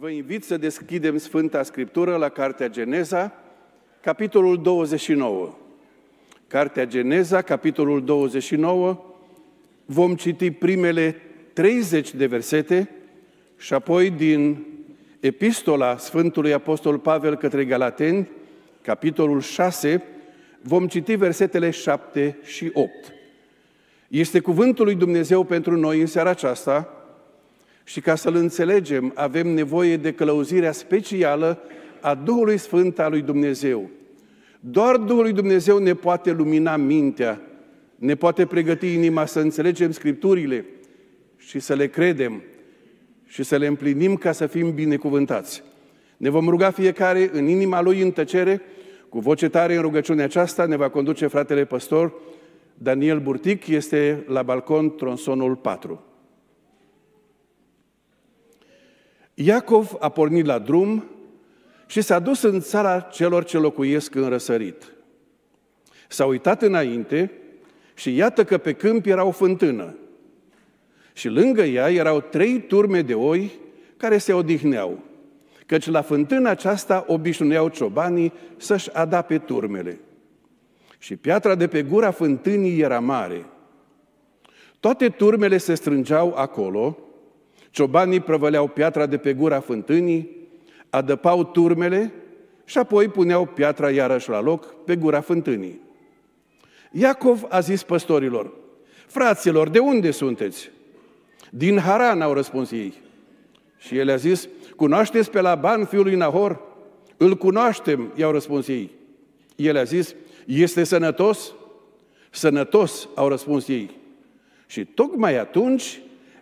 Vă invit să deschidem Sfânta Scriptură la Cartea Geneza, capitolul 29. Cartea Geneza, capitolul 29, vom citi primele 30 de versete și apoi din Epistola Sfântului Apostol Pavel către Galateni, capitolul 6, vom citi versetele 7 și 8. Este cuvântul lui Dumnezeu pentru noi în seara aceasta, și ca să-L înțelegem, avem nevoie de călăuzirea specială a Duhului Sfânt al lui Dumnezeu. Doar Duhul lui Dumnezeu ne poate lumina mintea, ne poate pregăti inima să înțelegem Scripturile și să le credem și să le împlinim ca să fim binecuvântați. Ne vom ruga fiecare în inima lui în tăcere, cu voce tare în rugăciunea aceasta ne va conduce fratele păstor Daniel Burtic, este la balcon tronsonul 4. Iacov a pornit la drum și s-a dus în țara celor ce locuiesc în răsărit. S-a uitat înainte și iată că pe câmp era o fântână. Și lângă ea erau trei turme de oi care se odihneau, căci la fântână aceasta obișnuiau ciobanii să-și adape turmele. Și piatra de pe gura fântânii era mare. Toate turmele se strângeau acolo, Ciobanii prăvăleau piatra de pe gura fântânii, adăpau turmele și apoi puneau piatra iarăși la loc pe gura fântânii. Iacov a zis păstorilor, fraților, de unde sunteți? Din Haran, au răspuns ei. Și el a zis, cunoașteți pe Laban, fiul lui Nahor? Îl cunoaștem, i-au răspuns ei. El a zis, este sănătos? Sănătos, au răspuns ei. Și tocmai atunci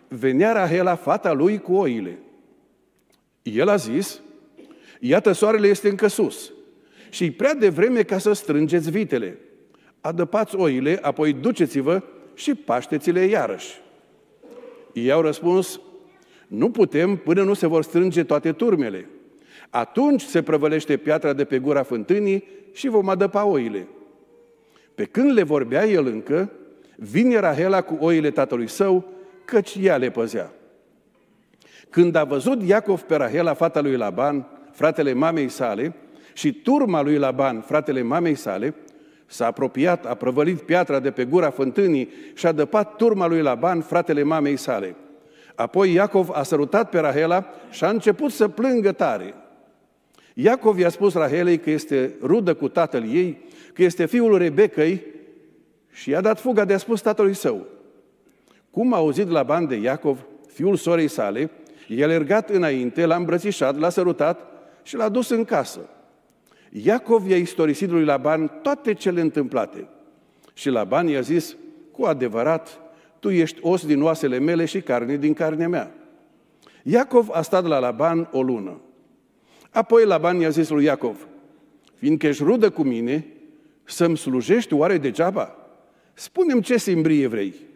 venea Rahela, fata lui, cu oile. El a zis, iată soarele este încă sus și prea devreme ca să strângeți vitele. Adăpați oile, apoi duceți-vă și pașteți-le iarăși. Ei au răspuns, nu putem până nu se vor strânge toate turmele. Atunci se prăvălește piatra de pe gura fântânii și vom adăpa oile. Pe când le vorbea el încă, vine Rahela cu oile tatălui său, căci ea le păzea. Când a văzut Iacov pe Rahela, fata lui Laban, fratele mamei sale, și turma lui Laban, fratele mamei sale, s-a apropiat, a prăvălit piatra de pe gura fântânii și a dăpat turma lui Laban, fratele mamei sale. Apoi Iacov a sărutat pe Rahela și a început să plângă tare. Iacov i-a spus Rahelei că este rudă cu tatăl ei, că este fiul Rebecăi și i-a dat fuga de a spus tatălui său. Cum a auzit la bani de Iacov, fiul sorei sale, i-a alergat înainte, l-a îmbrățișat, l-a sărutat și l-a dus în casă. Iacov i-a istorisit lui Laban toate cele întâmplate. Și Laban i-a zis, cu adevărat, tu ești os din oasele mele și carne din carnea mea. Iacov a stat la Laban o lună. Apoi Laban i-a zis lui Iacov, fiindcă ești rudă cu mine, să-mi slujești oare degeaba? Spune-mi ce simbrie vrei.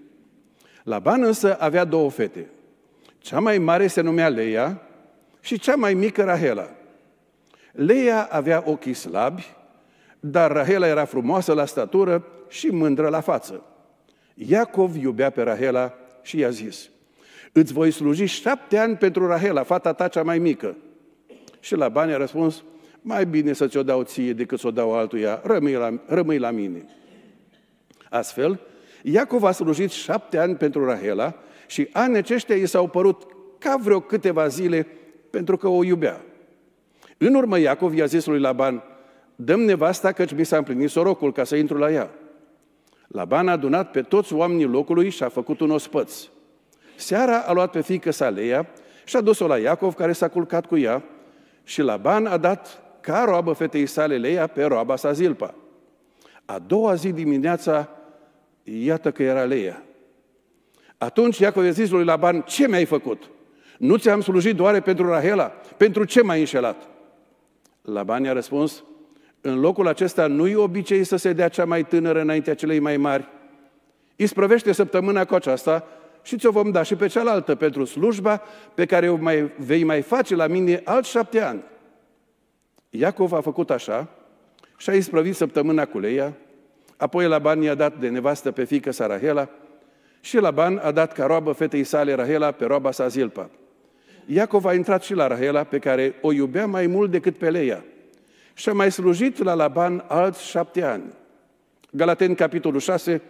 Laban însă avea două fete. Cea mai mare se numea Leia și cea mai mică Rahela. Leia avea ochii slabi, dar Rahela era frumoasă la statură și mândră la față. Iacov iubea pe Rahela și i-a zis, îți voi sluji șapte ani pentru Rahela, fata ta cea mai mică. Și la bani a răspuns, mai bine să ți-o dau ție decât să o dau altuia, rămâi la, rămâi la mine. Astfel, Iacov a slujit șapte ani pentru Rahela și anii aceștia i s-au părut ca vreo câteva zile pentru că o iubea. În urmă Iacov i-a zis lui Laban, dăm nevasta căci mi s-a împlinit sorocul ca să intru la ea. Laban a adunat pe toți oamenii locului și a făcut un ospăț. Seara a luat pe fiică sa Leia și a dus-o la Iacov care s-a culcat cu ea și Laban a dat ca roabă fetei sale Leia pe roaba sa Zilpa. A doua zi dimineața Iată că era Leia. Atunci Iacov a zis lui Laban, ce mi-ai făcut? Nu ți-am slujit doare pentru Rahela? Pentru ce m-ai înșelat? Laban i-a răspuns, în locul acesta nu-i obicei să se dea cea mai tânără înaintea celei mai mari. Isprăvește săptămâna cu aceasta și ți-o vom da și pe cealaltă pentru slujba pe care o mai, vei mai face la mine alți șapte ani. Iacov a făcut așa și a isprăvit săptămâna cu Leia, Apoi Laban i-a dat de nevastă pe fică sa Rahela și Laban a dat ca roabă fetei sale Rahela pe roaba sa Zilpa. Iacov a intrat și la Rahela, pe care o iubea mai mult decât pe Leia, și a mai slujit la Laban alți șapte ani. Galaten, capitolul 6,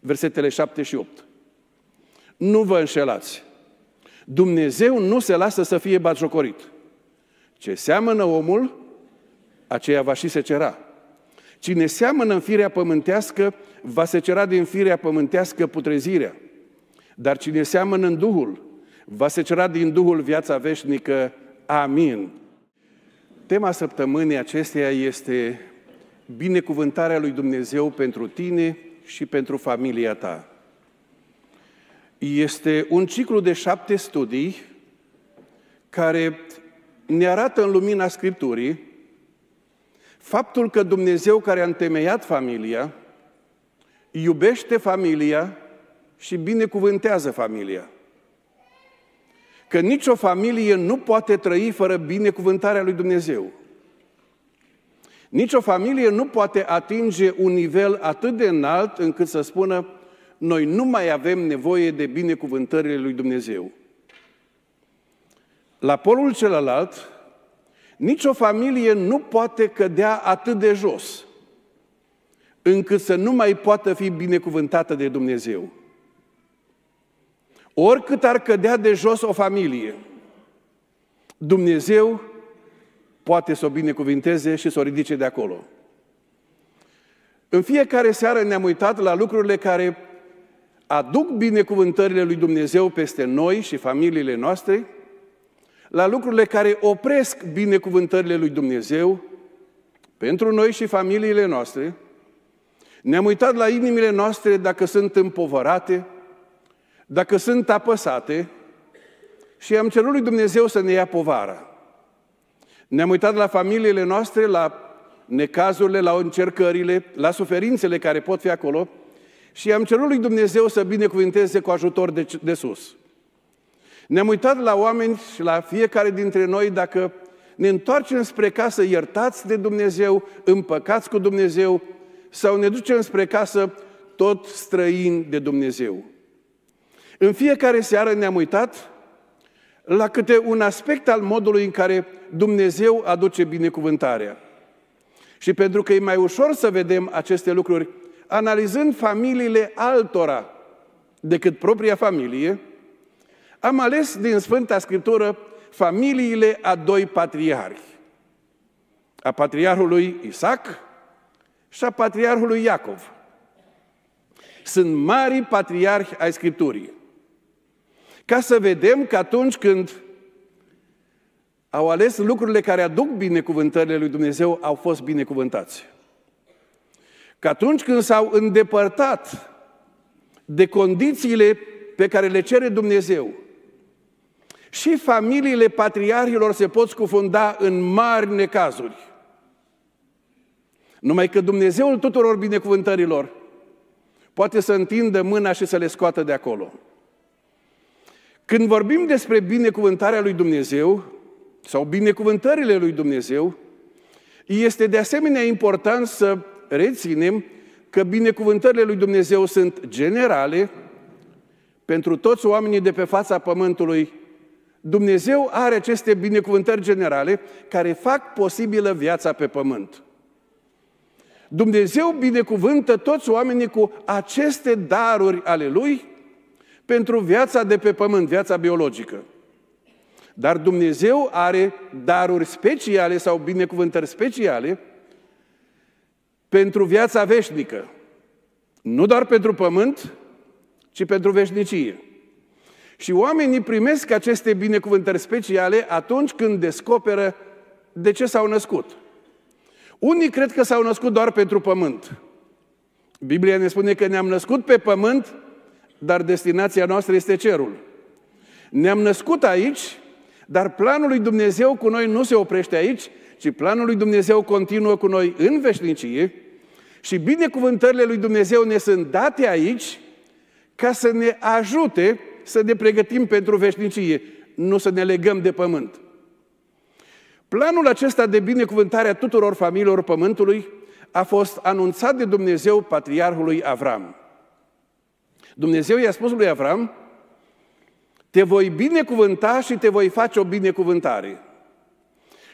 versetele 7 și 8. Nu vă înșelați. Dumnezeu nu se lasă să fie batjocorit. Ce seamănă omul, aceea va și se cera. Cine seamănă în firea pământească, va secera din firea pământească putrezirea. Dar cine seamănă în Duhul, va secera din Duhul viața veșnică. Amin. Tema săptămânii acesteia este binecuvântarea lui Dumnezeu pentru tine și pentru familia ta. Este un ciclu de șapte studii care ne arată în lumina Scripturii Faptul că Dumnezeu care a întemeiat familia, iubește familia și binecuvântează familia. Că nicio familie nu poate trăi fără binecuvântarea lui Dumnezeu. nicio familie nu poate atinge un nivel atât de înalt încât să spună noi nu mai avem nevoie de binecuvântările lui Dumnezeu. La polul celălalt, nicio familie nu poate cădea atât de jos încât să nu mai poată fi binecuvântată de Dumnezeu. Oricât ar cădea de jos o familie, Dumnezeu poate să o binecuvinteze și să o ridice de acolo. În fiecare seară ne-am uitat la lucrurile care aduc binecuvântările lui Dumnezeu peste noi și familiile noastre – la lucrurile care opresc binecuvântările lui Dumnezeu pentru noi și familiile noastre, ne-am uitat la inimile noastre dacă sunt împovărate, dacă sunt apăsate și am cerut lui Dumnezeu să ne ia povara. Ne-am uitat la familiile noastre, la necazurile, la încercările, la suferințele care pot fi acolo și am cerut lui Dumnezeu să binecuvinteze cu ajutor de, de sus. Ne-am uitat la oameni și la fiecare dintre noi dacă ne întoarcem spre casă iertați de Dumnezeu, împăcați cu Dumnezeu, sau ne ducem spre casă tot străin de Dumnezeu. În fiecare seară ne-am uitat la câte un aspect al modului în care Dumnezeu aduce binecuvântarea. Și pentru că e mai ușor să vedem aceste lucruri analizând familiile altora decât propria familie, am ales din Sfânta Scriptură familiile a doi patriarhi, a patriarhului Isaac și a patriarhului Iacov. Sunt mari patriarhi ai Scripturii. Ca să vedem că atunci când au ales lucrurile care aduc binecuvântările lui Dumnezeu, au fost binecuvântați. Că atunci când s-au îndepărtat de condițiile pe care le cere Dumnezeu, și familiile patriarhilor se pot scufunda în mari necazuri. Numai că Dumnezeul tuturor binecuvântărilor poate să întindă mâna și să le scoată de acolo. Când vorbim despre binecuvântarea lui Dumnezeu sau binecuvântările lui Dumnezeu, este de asemenea important să reținem că binecuvântările lui Dumnezeu sunt generale pentru toți oamenii de pe fața pământului Dumnezeu are aceste binecuvântări generale care fac posibilă viața pe pământ. Dumnezeu binecuvântă toți oamenii cu aceste daruri ale Lui pentru viața de pe pământ, viața biologică. Dar Dumnezeu are daruri speciale sau binecuvântări speciale pentru viața veșnică. Nu doar pentru pământ, ci pentru veșnicie. Și oamenii primesc aceste binecuvântări speciale atunci când descoperă de ce s-au născut. Unii cred că s-au născut doar pentru pământ. Biblia ne spune că ne-am născut pe pământ, dar destinația noastră este cerul. Ne-am născut aici, dar planul lui Dumnezeu cu noi nu se oprește aici, ci planul lui Dumnezeu continuă cu noi în veșnicie și binecuvântările lui Dumnezeu ne sunt date aici ca să ne ajute să ne pregătim pentru veșnicie, nu să ne legăm de pământ. Planul acesta de binecuvântare a tuturor familiilor pământului a fost anunțat de Dumnezeu patriarhului Avram. Dumnezeu i-a spus lui Avram, te voi binecuvânta și te voi face o binecuvântare.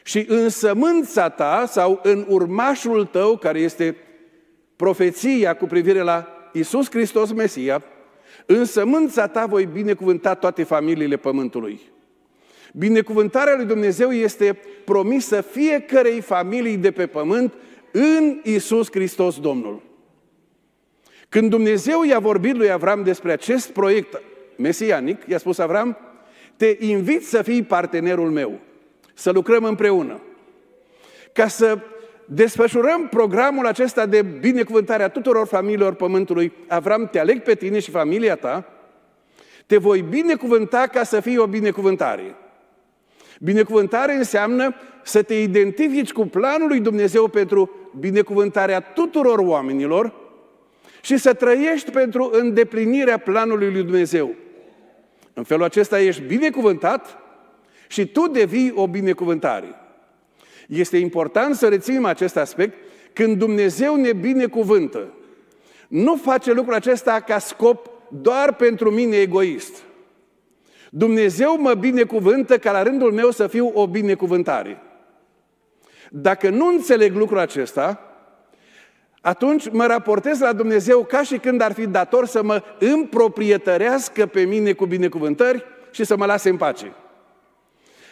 Și în sămânța ta sau în urmașul tău, care este profeția cu privire la Isus Hristos Mesia, în sămânța ta voi binecuvânta toate familiile pământului. Binecuvântarea lui Dumnezeu este promisă fiecarei familii de pe pământ în Isus Hristos Domnul. Când Dumnezeu i-a vorbit lui Avram despre acest proiect mesianic, i-a spus Avram, te invit să fii partenerul meu, să lucrăm împreună, ca să desfășurăm programul acesta de binecuvântare a tuturor familiilor Pământului, Avram, te aleg pe tine și familia ta, te voi binecuvânta ca să fii o binecuvântare. Binecuvântare înseamnă să te identifici cu planul lui Dumnezeu pentru binecuvântarea tuturor oamenilor și să trăiești pentru îndeplinirea planului lui Dumnezeu. În felul acesta ești binecuvântat și tu devii o binecuvântare. Este important să reținem acest aspect când Dumnezeu ne binecuvântă. Nu face lucrul acesta ca scop doar pentru mine egoist. Dumnezeu mă binecuvântă ca la rândul meu să fiu o binecuvântare. Dacă nu înțeleg lucrul acesta, atunci mă raportez la Dumnezeu ca și când ar fi dator să mă împroprietărească pe mine cu binecuvântări și să mă lase în pace.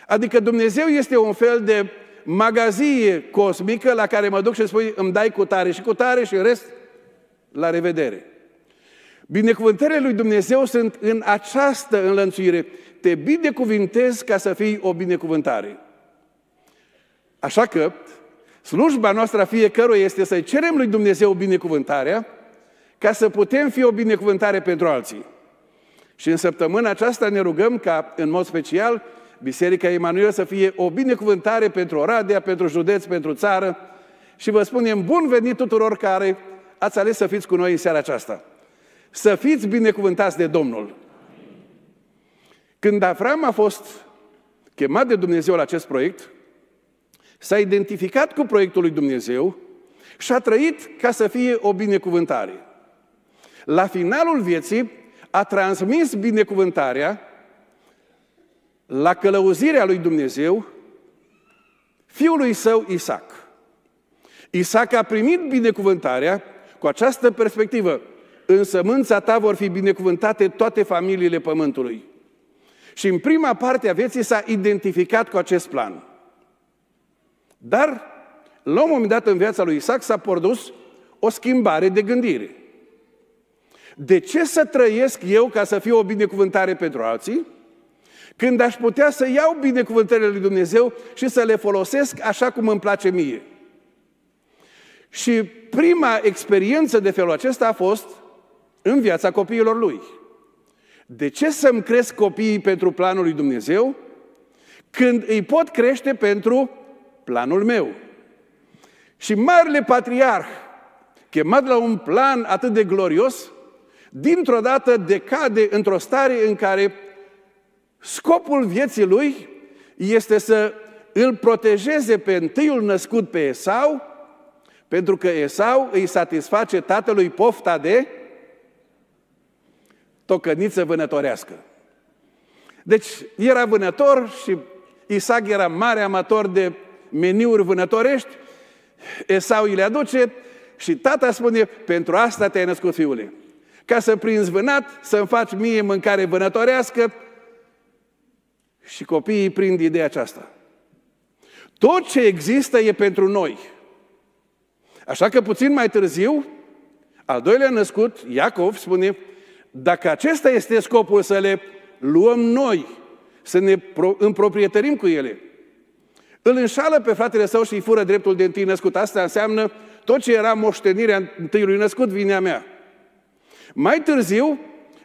Adică Dumnezeu este un fel de magazie cosmică la care mă duc și spui îmi dai cu tare și cu tare și rest, la revedere. Binecuvântările lui Dumnezeu sunt în această înlănțuire. Te binecuvintez ca să fii o binecuvântare. Așa că slujba noastră a fiecăruia este să-i cerem lui Dumnezeu binecuvântarea ca să putem fi o binecuvântare pentru alții. Și în săptămâna aceasta ne rugăm ca, în mod special, Biserica Emanuel să fie o binecuvântare pentru Oradea, pentru județ, pentru țară și vă spunem bun venit tuturor care ați ales să fiți cu noi în seara aceasta. Să fiți binecuvântați de Domnul. Când Avram a fost chemat de Dumnezeu la acest proiect, s-a identificat cu proiectul lui Dumnezeu și a trăit ca să fie o binecuvântare. La finalul vieții a transmis binecuvântarea la călăuzirea lui Dumnezeu fiului său Isaac. Isaac a primit binecuvântarea cu această perspectivă. În sămânța ta vor fi binecuvântate toate familiile pământului. Și în prima parte a vieții s-a identificat cu acest plan. Dar, la un moment dat în viața lui Isaac s-a produs o schimbare de gândire. De ce să trăiesc eu ca să fiu o binecuvântare pentru alții? Când aș putea să iau binecuvântările lui Dumnezeu și să le folosesc așa cum îmi place mie. Și prima experiență de felul acesta a fost în viața copiilor lui. De ce să-mi cresc copiii pentru planul lui Dumnezeu când îi pot crește pentru planul meu? Și marele patriarh, chemat la un plan atât de glorios, dintr-o dată decade într-o stare în care Scopul vieții lui este să îl protejeze pe întâiul născut pe Esau, pentru că Esau îi satisface tatălui pofta de tocăniță vânătorească. Deci era vânător și Isaac era mare amator de meniuri vânătorești, Esau îi le aduce și tata spune, pentru asta te-ai născut fiule, ca să prinzi vânat, să-mi faci mie mâncare vânătorească și copiii prind ideea aceasta. Tot ce există e pentru noi. Așa că puțin mai târziu, al doilea născut, Iacov, spune, dacă acesta este scopul să le luăm noi, să ne împroprietărim cu ele, îl înșală pe fratele său și îi fură dreptul de întâi născut. Asta înseamnă tot ce era moștenirea întâiului născut, vinea mea. Mai târziu,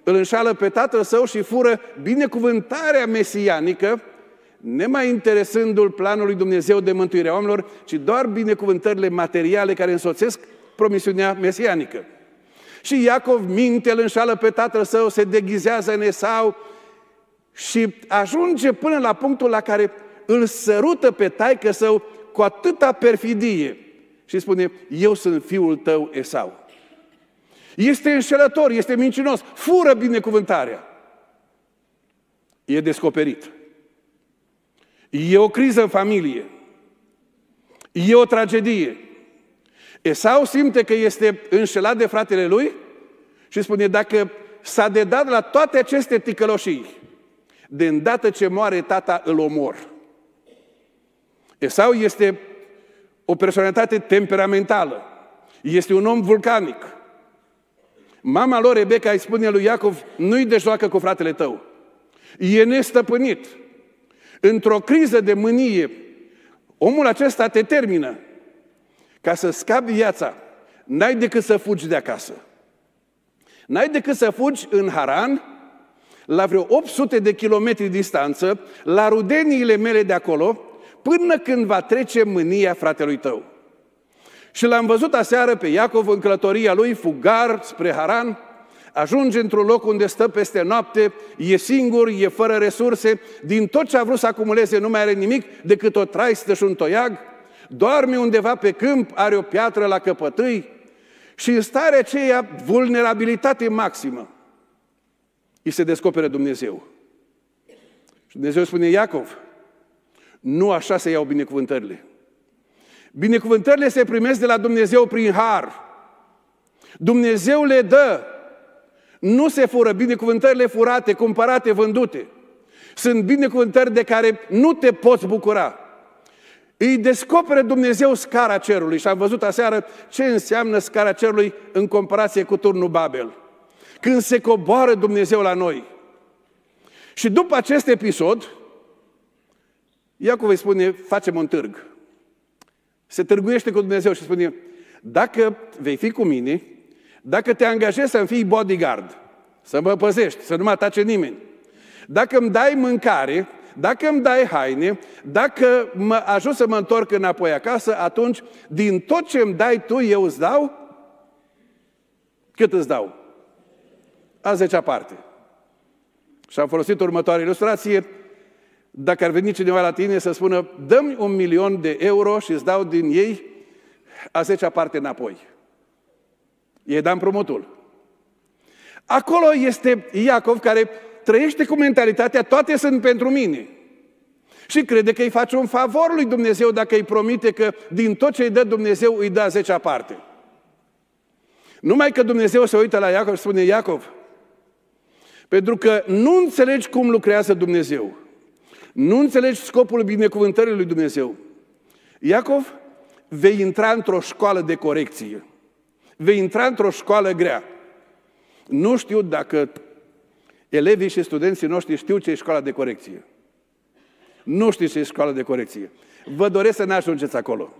îl înșală pe tatăl său și fură binecuvântarea mesianică, nemai interesându-l planul lui Dumnezeu de a oamenilor, ci doar binecuvântările materiale care însoțesc promisiunea mesianică. Și Iacov minte, îl înșală pe tatăl său, se deghizează în Esau și ajunge până la punctul la care îl sărută pe taică său cu atâta perfidie și spune, eu sunt fiul tău Esau. Este înșelător, este mincinos, fură binecuvântarea. E descoperit. E o criză în familie. E o tragedie. Esau simte că este înșelat de fratele lui și spune, dacă s-a dedat la toate aceste ticăloșii, de îndată ce moare tata, îl omor. Esau este o personalitate temperamentală. Este un om vulcanic. Mama lor, Rebecca, îi spune lui Iacov, nu-i de joacă cu fratele tău. E nestăpânit. Într-o criză de mânie, omul acesta te termină. Ca să scapi viața, n-ai decât să fugi de acasă. N-ai decât să fugi în Haran, la vreo 800 de kilometri distanță, la rudeniile mele de acolo, până când va trece mânia fratelui tău. Și l-am văzut aseară pe Iacov în călătoria lui, fugar spre Haran, ajunge într-un loc unde stă peste noapte, e singur, e fără resurse, din tot ce a vrut să acumuleze nu mai are nimic decât o traistă și un toiag, doarme undeva pe câmp, are o piatră la căpătâi și în starea aceea, vulnerabilitate maximă, îi se descoperă Dumnezeu. Și Dumnezeu spune, Iacov, nu așa se iau binecuvântările. Binecuvântările se primesc de la Dumnezeu prin har. Dumnezeu le dă. Nu se fură binecuvântările furate, cumpărate, vândute. Sunt binecuvântări de care nu te poți bucura. Îi descoperă Dumnezeu scara cerului și am văzut aseară ce înseamnă scara cerului în comparație cu turnul Babel. Când se coboară Dumnezeu la noi. Și după acest episod, Iacov îi spune, facem un târg. Se târguiește cu Dumnezeu și spune, dacă vei fi cu mine, dacă te angajezi să-mi fii bodyguard, să mă păzești, să nu mă atace nimeni, dacă îmi dai mâncare, dacă îmi dai haine, dacă mă ajut să mă întorc înapoi acasă, atunci din tot ce îmi dai tu, eu îți dau? Cât îți dau? A zecea parte. Și am folosit următoarea ilustrație dacă ar veni cineva la tine să spună, dăm un milion de euro și îți dau din ei a zecea parte înapoi. Ei da împrumutul. Acolo este Iacov care trăiește cu mentalitatea, toate sunt pentru mine. Și crede că îi face un favor lui Dumnezeu dacă îi promite că din tot ce îi dă Dumnezeu îi dă zecea parte. Numai că Dumnezeu se uită la Iacov și spune, Iacov, pentru că nu înțelegi cum lucrează Dumnezeu. Nu înțelegi scopul binecuvântării lui Dumnezeu. Iacov, vei intra într-o școală de corecție. Vei intra într-o școală grea. Nu știu dacă elevii și studenții noștri știu ce e școala de corecție. Nu știu ce e școala de corecție. Vă doresc să ne ajungeți acolo.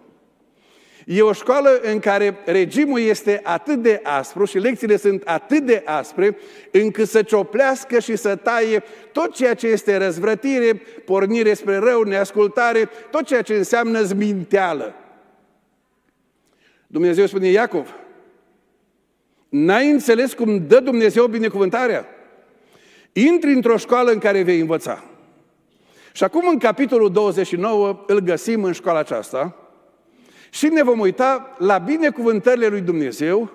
E o școală în care regimul este atât de aspru și lecțiile sunt atât de aspre, încât să cioplească și să taie tot ceea ce este răzvrătire, pornire spre rău, neascultare, tot ceea ce înseamnă zminteală. Dumnezeu spune Iacov, n-ai înțeles cum dă Dumnezeu binecuvântarea? Intri într-o școală în care vei învăța. Și acum în capitolul 29 îl găsim în școala aceasta, și ne vom uita la binecuvântările lui Dumnezeu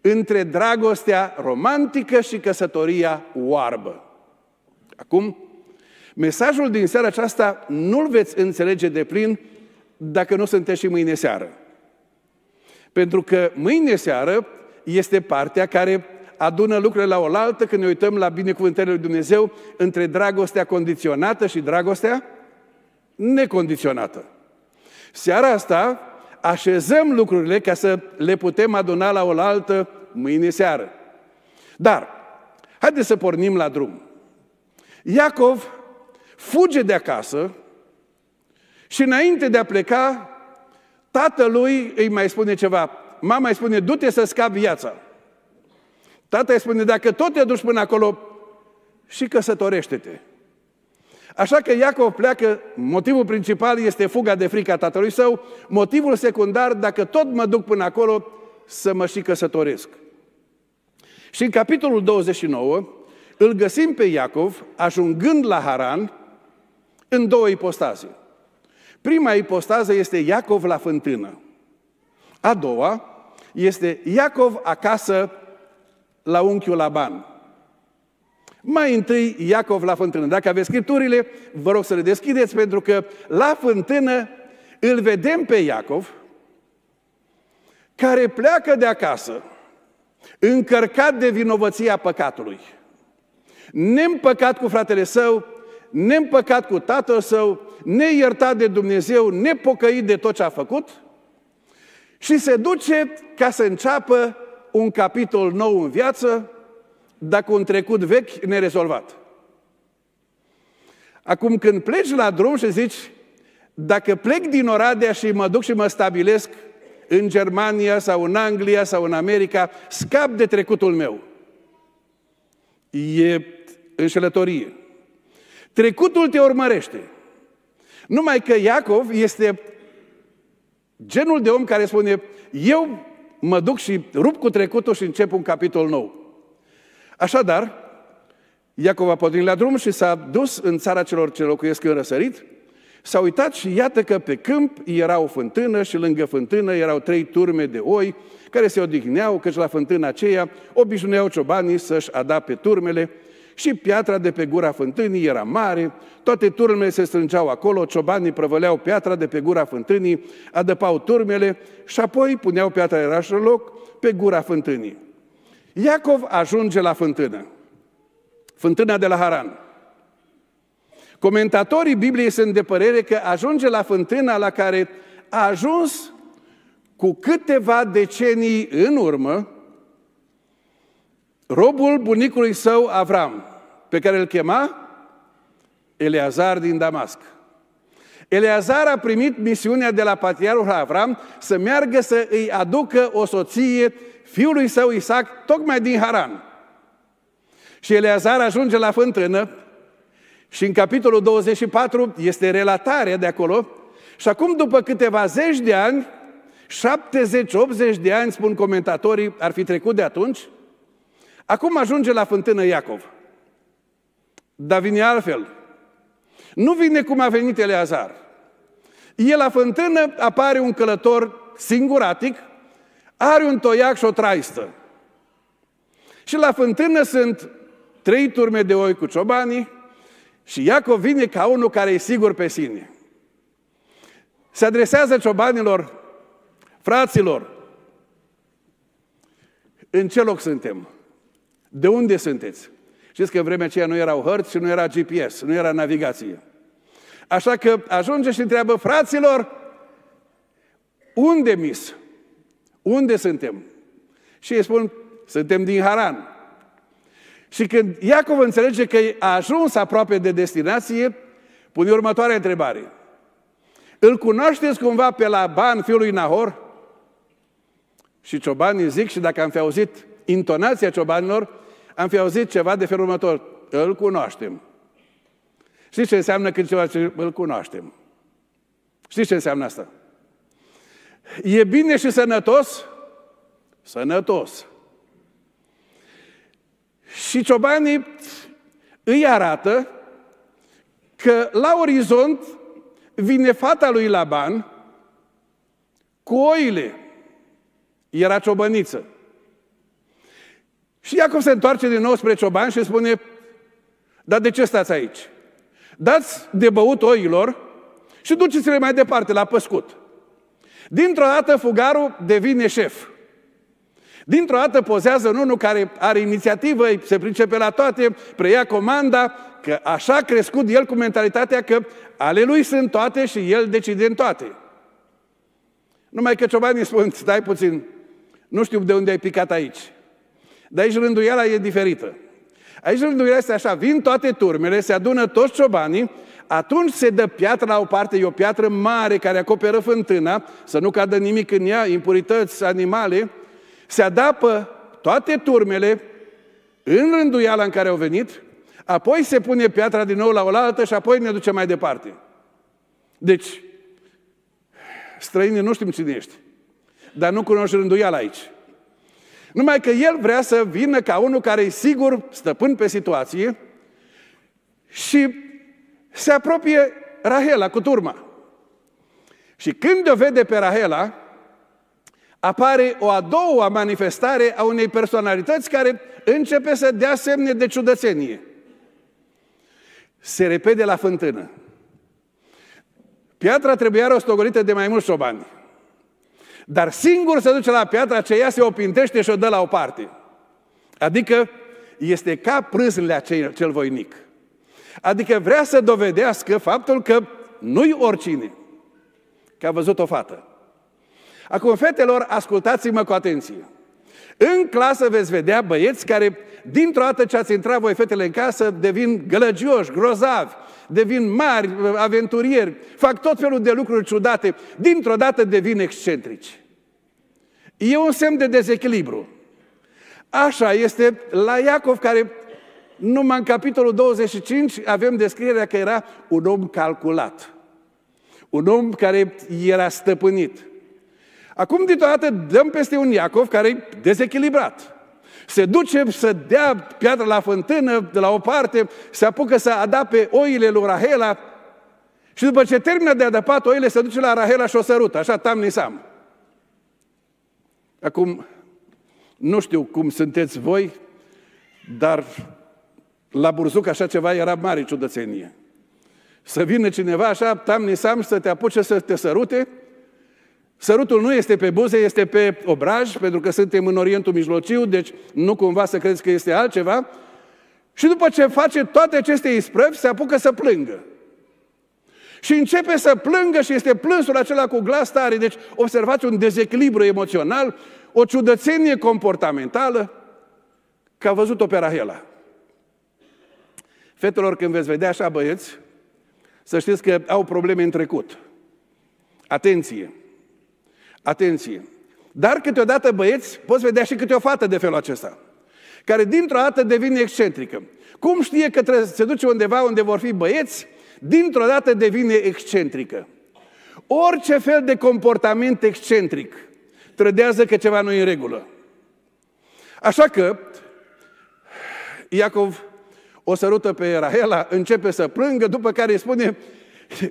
între dragostea romantică și căsătoria oarbă. Acum, mesajul din seara aceasta nu-l veți înțelege de plin dacă nu sunteți și mâine seară. Pentru că mâine seară este partea care adună lucrurile la oaltă când ne uităm la binecuvântările lui Dumnezeu între dragostea condiționată și dragostea necondiționată. Seara asta așezăm lucrurile ca să le putem aduna la oaltă mâine seară. Dar, haideți să pornim la drum. Iacov fuge de acasă și înainte de a pleca, tatălui îi mai spune ceva. Mama îi spune, du-te să scapi viața. Tata îi spune, dacă tot te duci până acolo, și căsătorește-te. Așa că Iacov pleacă, motivul principal este fuga de frica tatălui său, motivul secundar, dacă tot mă duc până acolo, să mă și căsătoresc. Și în capitolul 29 îl găsim pe Iacov ajungând la Haran în două ipostaze. Prima ipostază este Iacov la fântână. A doua este Iacov acasă la unchiul Laban. Mai întâi, Iacov la fântână. Dacă aveți scripturile, vă rog să le deschideți, pentru că la fântână îl vedem pe Iacov, care pleacă de acasă, încărcat de vinovăția păcatului, Nempăcat cu fratele său, nempăcat cu tatăl său, neiertat de Dumnezeu, nepocăit de tot ce a făcut, și se duce ca să înceapă un capitol nou în viață, dar cu un trecut vechi nerezolvat. Acum când pleci la drum și zici, dacă plec din Oradea și mă duc și mă stabilesc în Germania sau în Anglia sau în America, scap de trecutul meu. E înșelătorie. Trecutul te urmărește. Numai că Iacov este genul de om care spune, eu mă duc și rup cu trecutul și încep un capitol nou. Așadar, Iacov a pornit la drum și s-a dus în țara celor ce locuiesc în răsărit, S-a uitat și iată că pe câmp era o fântână și lângă fântână erau trei turme de oi care se odihneau, căci la fântâna aceea obișnuiau ciobanii să-și ada pe turmele și piatra de pe gura fântânii era mare, toate turmele se strângeau acolo, ciobanii prăvăleau piatra de pe gura fântânii, adăpau turmele și apoi puneau piatra în loc pe gura fântânii. Iacov ajunge la fântână. Fântâna de la Haran. Comentatorii Bibliei sunt de părere că ajunge la fântâna la care a ajuns cu câteva decenii în urmă robul bunicului său Avram, pe care îl chema Eleazar din Damasc. Eleazar a primit misiunea de la patriarhul Avram să meargă să îi aducă o soție fiului său Isaac, tocmai din Haran. Și Eleazar ajunge la fântână și în capitolul 24 este relatarea de acolo. Și acum, după câteva zeci de ani, 70-80 de ani, spun comentatorii, ar fi trecut de atunci, acum ajunge la fântână Iacov. Dar vine altfel. Nu vine cum a venit Eleazar. E la fântână, apare un călător singuratic, are un toiac și o traistă. Și la fântână sunt trei turme de oi cu ciobanii și Iacov vine ca unul care e sigur pe sine. Se adresează ciobanilor, fraților, în ce loc suntem? De unde sunteți? Știți că în vremea aceea nu erau hărți și nu era GPS, nu era navigație. Așa că ajunge și întreabă, fraților, unde mis? Unde suntem? Și ei spun, suntem din Haran. Și când Iacov înțelege că a ajuns aproape de destinație, pune următoarea întrebare. Îl cunoașteți cumva pe ban fiul lui Nahor? Și ciobanii zic, și dacă am fi auzit intonația ciobanilor, am fi auzit ceva de felul următor. Îl cunoaștem. Știți ce înseamnă când ceva ce îl cunoaștem? Știți ce înseamnă asta? E bine și sănătos? Sănătos. Și ciobanii îi arată că la orizont vine fata lui Laban cu oile. Era ciobăniță. Și Iacov se întoarce din nou spre cioban și spune, dar de ce stați aici? Dați de băut oilor și duceți-le mai departe la păscut. Dintr-o dată fugarul devine șef. Dintr-o dată pozează în unul care are inițiativă, se pricepe la toate, preia comanda, că așa a crescut el cu mentalitatea că ale lui sunt toate și el decide în toate. Numai că ciobanii spun, stai puțin, nu știu de unde ai picat aici. Dar aici rânduiala e diferită. Aici rânduiala este așa, vin toate turmele, se adună toți ciobanii atunci se dă piatra la o parte, e o piatră mare care acoperă fântâna, să nu cadă nimic în ea, impurități, animale. Se adapă toate turmele în rânduiala în care au venit, apoi se pune piatra din nou la oaltă și apoi ne duce mai departe. Deci, străinii nu știm cine ești, dar nu cunoști rânduiala aici. Numai că el vrea să vină ca unul care e sigur stăpân pe situație și se apropie Rahela cu turma. Și când o vede pe Rahela, apare o a doua manifestare a unei personalități care începe să dea semne de ciudățenie. Se repede la fântână. Piatra trebuia rostogolită de mai mulți șobani. Dar singur se duce la piatra ce ea se opintește și o dă la o parte. Adică este ca prâzlea cel voinic. Adică vrea să dovedească faptul că nu-i oricine, că a văzut o fată. Acum, fetelor, ascultați-mă cu atenție. În clasă veți vedea băieți care, dintr-o dată ce ați intrat voi fetele în casă, devin gălăgioși, grozavi, devin mari, aventurieri, fac tot felul de lucruri ciudate, dintr-o dată devin excentrici. E un semn de dezechilibru. Așa este la Iacov care numai în capitolul 25 avem descrierea că era un om calculat. Un om care era stăpânit. Acum, dintr-o dăm peste un Iacov care e dezechilibrat. Se duce să dea piatră la fântână, de la o parte, se apucă să adape oile lui Rahela și după ce termină de adăpat oile, se duce la Rahela și o sărută, așa tam nisam. Acum, nu știu cum sunteți voi, dar la Burzuc așa ceva era mare ciudățenie. Să vină cineva așa, nisam, să te apuce să te sărute, Sărutul nu este pe buze, este pe obraj, pentru că suntem în Orientul Mijlociu, deci nu cumva să crezi că este altceva. Și după ce face toate aceste isprăvi, se apucă să plângă. Și începe să plângă și este plânsul acela cu glas tare. Deci observați un dezechilibru emoțional, o ciudățenie comportamentală, că a văzut-o pe Rahela. Fetelor, când veți vedea așa băieți, să știți că au probleme în trecut. Atenție! Atenție! Dar câteodată băieți poți vedea și câte o fată de felul acesta, care dintr-o dată devine excentrică. Cum știe că trebuie să se duce undeva unde vor fi băieți? Dintr-o dată devine excentrică. Orice fel de comportament excentric trădează că ceva nu e în regulă. Așa că Iacov o sărută pe Rahela, începe să plângă, după care îi spune,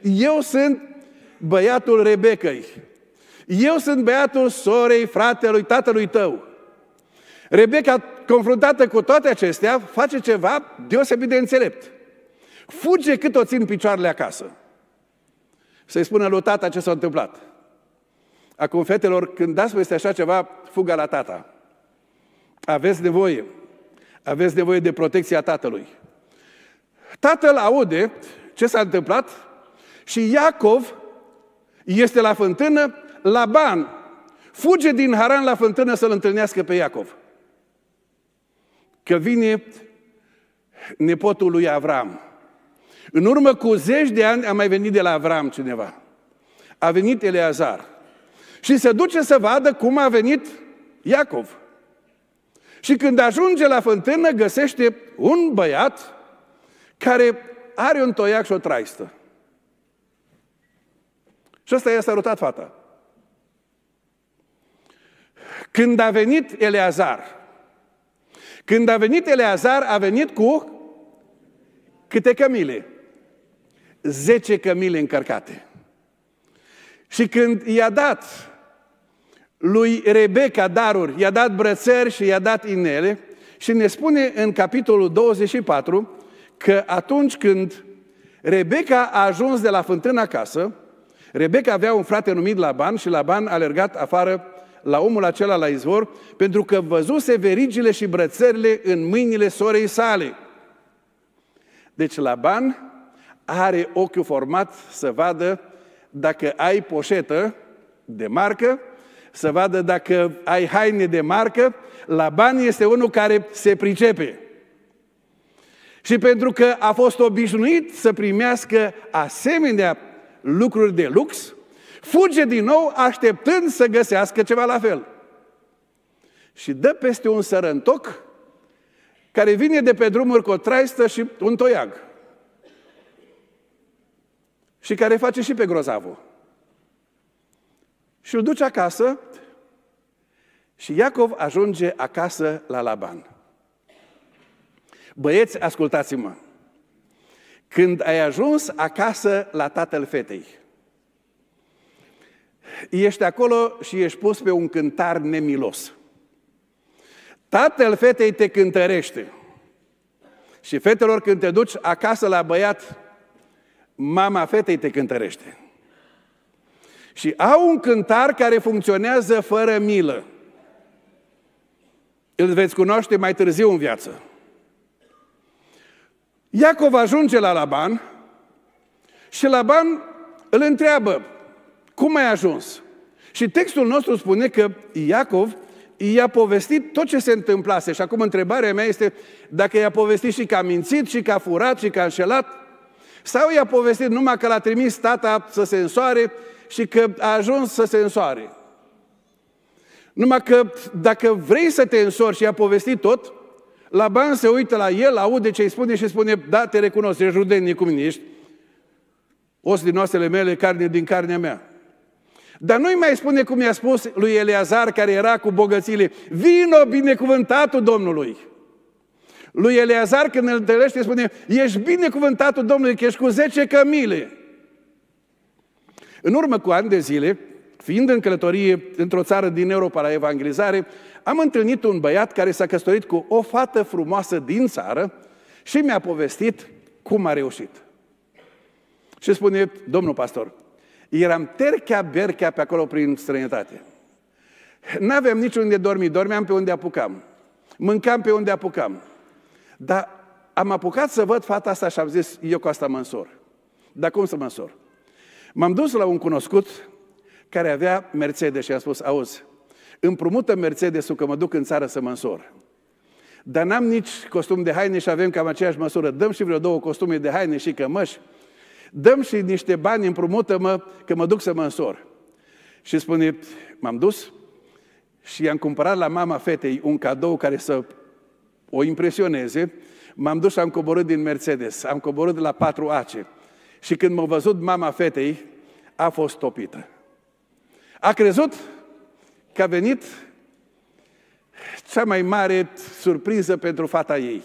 eu sunt băiatul Rebecăi, eu sunt băiatul sorei, fratelui, tatălui tău. Rebecca, confruntată cu toate acestea, face ceva deosebit de înțelept. Fuge cât o țin picioarele acasă. Să-i spună lui tata ce s-a întâmplat. Acum, fetelor, când dați peste așa ceva, fuga la tata. Aveți nevoie. Aveți nevoie de protecția tatălui. Tatăl aude ce s-a întâmplat și Iacov este la fântână, la ban. Fuge din Haran la fântână să-l întâlnească pe Iacov. Că vine nepotul lui Avram. În urmă cu zeci de ani a mai venit de la Avram cineva. A venit Eleazar. Și se duce să vadă cum a venit Iacov. Și când ajunge la fântână, găsește un băiat care are un toiac și o traistă. Și ăsta i-a sărutat fata. Când a venit Eleazar, când a venit Eleazar, a venit cu câte cămile? Zece cămile încărcate. Și când i-a dat lui Rebecca daruri, i-a dat brățări și i-a dat inele, și ne spune în capitolul 24 că atunci când Rebecca a ajuns de la fântână acasă, Rebecca avea un frate numit Laban și Laban a alergat afară la omul acela la izvor, pentru că văzuse verigile și brățările în mâinile sorei sale. Deci Laban are ochiul format să vadă dacă ai poșetă de marcă, să vadă dacă ai haine de marcă. Laban este unul care se pricepe. Și pentru că a fost obișnuit să primească asemenea lucruri de lux, fuge din nou așteptând să găsească ceva la fel. Și dă peste un sărăntoc care vine de pe drumuri cu o traistă și un toiag. Și care face și pe grozavul. Și îl duce acasă și Iacov ajunge acasă la Laban. Băieți, ascultați-mă. Când ai ajuns acasă la tatăl fetei, ești acolo și ești pus pe un cântar nemilos. Tatăl fetei te cântărește. Și fetelor, când te duci acasă la băiat, mama fetei te cântărește. Și au un cântar care funcționează fără milă. Îl veți cunoaște mai târziu în viață. Iacov ajunge la Laban și Laban îl întreabă, cum ai ajuns? Și textul nostru spune că Iacov i-a povestit tot ce se întâmplase. Și acum întrebarea mea este dacă i-a povestit și că a mințit, și că a furat, și că a înșelat, sau i-a povestit numai că l-a trimis tata să se însoare și că a ajuns să se însoare. Numai că dacă vrei să te însori și i-a povestit tot, la ban se uită la el, aude ce îi spune și spune, da, te recunosc, ești rudennic cu ești os din oasele mele, carne din carnea mea. Dar nu-i mai spune cum i-a spus lui Eleazar, care era cu bogățile, vino binecuvântatul Domnului. Lui Eleazar, când îl întâlnește, spune, ești binecuvântatul Domnului, că ești cu zece cămile. În urmă cu ani de zile, Fiind în călătorie într-o țară din Europa la evangelizare, am întâlnit un băiat care s-a căsătorit cu o fată frumoasă din țară și mi-a povestit cum a reușit. Și spune, domnul pastor, eram terchea-berchea pe acolo prin străinătate. N-aveam niciunde de dormit, dormeam pe unde apucam. Mâncam pe unde apucam. Dar am apucat să văd fata asta și am zis, eu cu asta mă însor. Dar cum să mă însor? M-am dus la un cunoscut care avea Mercedes și a spus, auzi, împrumută Mercedes-ul că mă duc în țară să mă însor. Dar n-am nici costum de haine și avem cam aceeași măsură. Dăm și vreo două costume de haine și cămăși. Dăm și niște bani, împrumută-mă că mă duc să mă însor. Și spune, m-am dus și i-am cumpărat la mama fetei un cadou care să o impresioneze. M-am dus și am coborât din Mercedes, am coborât la patru ace. Și când m-a văzut mama fetei, a fost topită. A crezut că a venit cea mai mare surpriză pentru fata ei.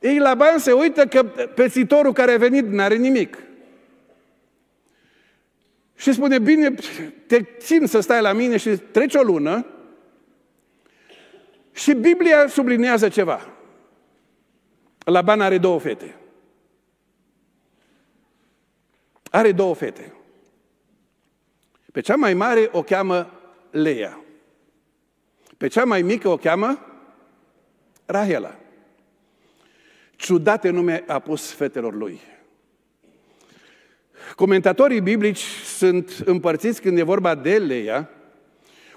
Ei la bani se uită că pețitorul care a venit n-are nimic. Și spune, bine, te țin să stai la mine și treci o lună. Și Biblia sublinează ceva. La Laban are două fete. Are două fete. Pe cea mai mare o cheamă Leia. Pe cea mai mică o cheamă Rahela. Ciudate nume a pus fetelor lui. Comentatorii biblici sunt împărțiți când e vorba de Leia,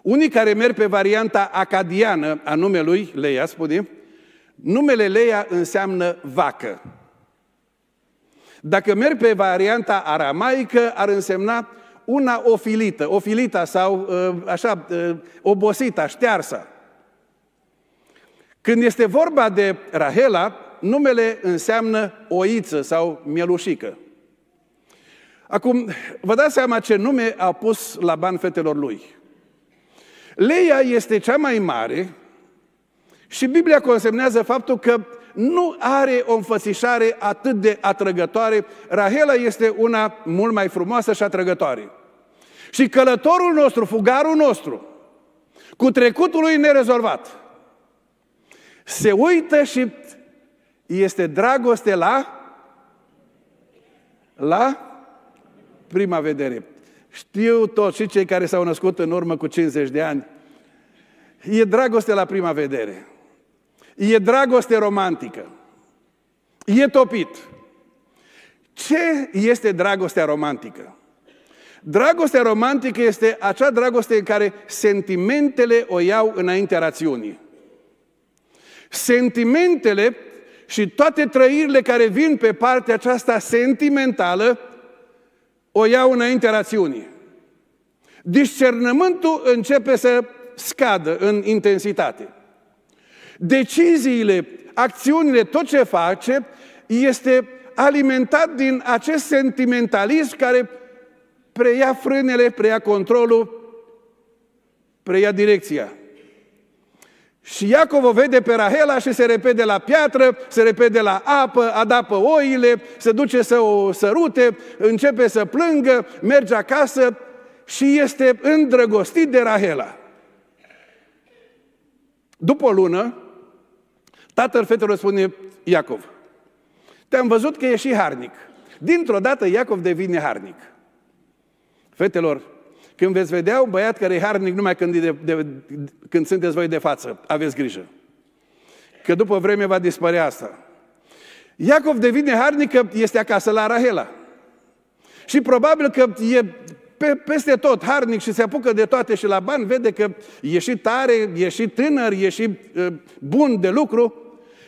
unii care merg pe varianta acadiană a numelui Leia, spune, numele Leia înseamnă vacă. Dacă merg pe varianta aramaică, ar însemna una ofilită, ofilita sau uh, așa, uh, obosita, ștearsa. Când este vorba de Rahela, numele înseamnă oiță sau mielușică. Acum, vă dați seama ce nume a pus la ban fetelor lui. Leia este cea mai mare și Biblia consemnează faptul că nu are o înfățișare atât de atrăgătoare. Rahela este una mult mai frumoasă și atrăgătoare. Și călătorul nostru, fugarul nostru, cu trecutul lui nerezolvat, se uită și este dragoste la la prima vedere. Știu tot și cei care s-au născut în urmă cu 50 de ani. E dragoste la prima vedere. E dragoste romantică. E topit. Ce este dragostea romantică? Dragostea romantică este acea dragoste în care sentimentele o iau înaintea rațiunii. Sentimentele și toate trăirile care vin pe partea aceasta sentimentală o iau înaintea rațiunii. Discernământul începe să scadă în intensitate. Deciziile, acțiunile, tot ce face este alimentat din acest sentimentalism care preia frânele, preia controlul, preia direcția. Și Iacov o vede pe Rahela și se repede la piatră, se repede la apă, adapă oile, se duce să o sărute, începe să plângă, merge acasă și este îndrăgostit de Rahela. După o lună, tatăl fetelor spune Iacov, te-am văzut că ești și harnic. Dintr-o dată Iacov devine harnic. Fetelor, când veți vedea un băiat care e harnic numai când, e de, de, când sunteți voi de față, aveți grijă. Că după vreme va dispărea asta. Iacov devine harnic că este acasă la Rahela. Și probabil că e pe, peste tot harnic și se apucă de toate și la bani vede că e și tare, e și tânăr, e și e, bun de lucru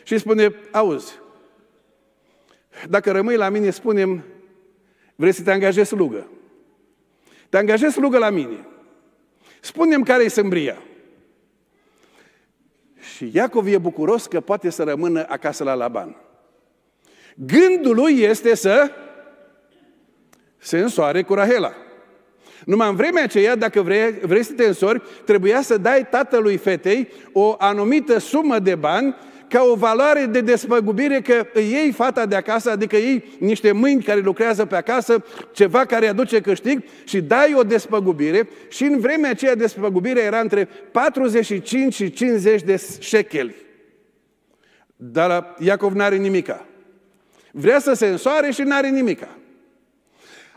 și spune, auzi, dacă rămâi la mine, spunem, vrei să te angajezi slugă. Te angajezi slugă la mine. Spune-mi care i sâmbria. Și Iacov e bucuros că poate să rămână acasă la Laban. Gândul lui este să se însoare cu Rahela. Numai în vremea aceea, dacă vrei, vrei să te însori, trebuia să dai tatălui fetei o anumită sumă de bani ca o valoare de despăgubire că îi iei fata de acasă, adică ei niște mâini care lucrează pe acasă, ceva care aduce câștig și dai o despăgubire și în vremea aceea despăgubirea era între 45 și 50 de șecheli. Dar Iacov n-are nimica. Vrea să se însoare și n-are nimica.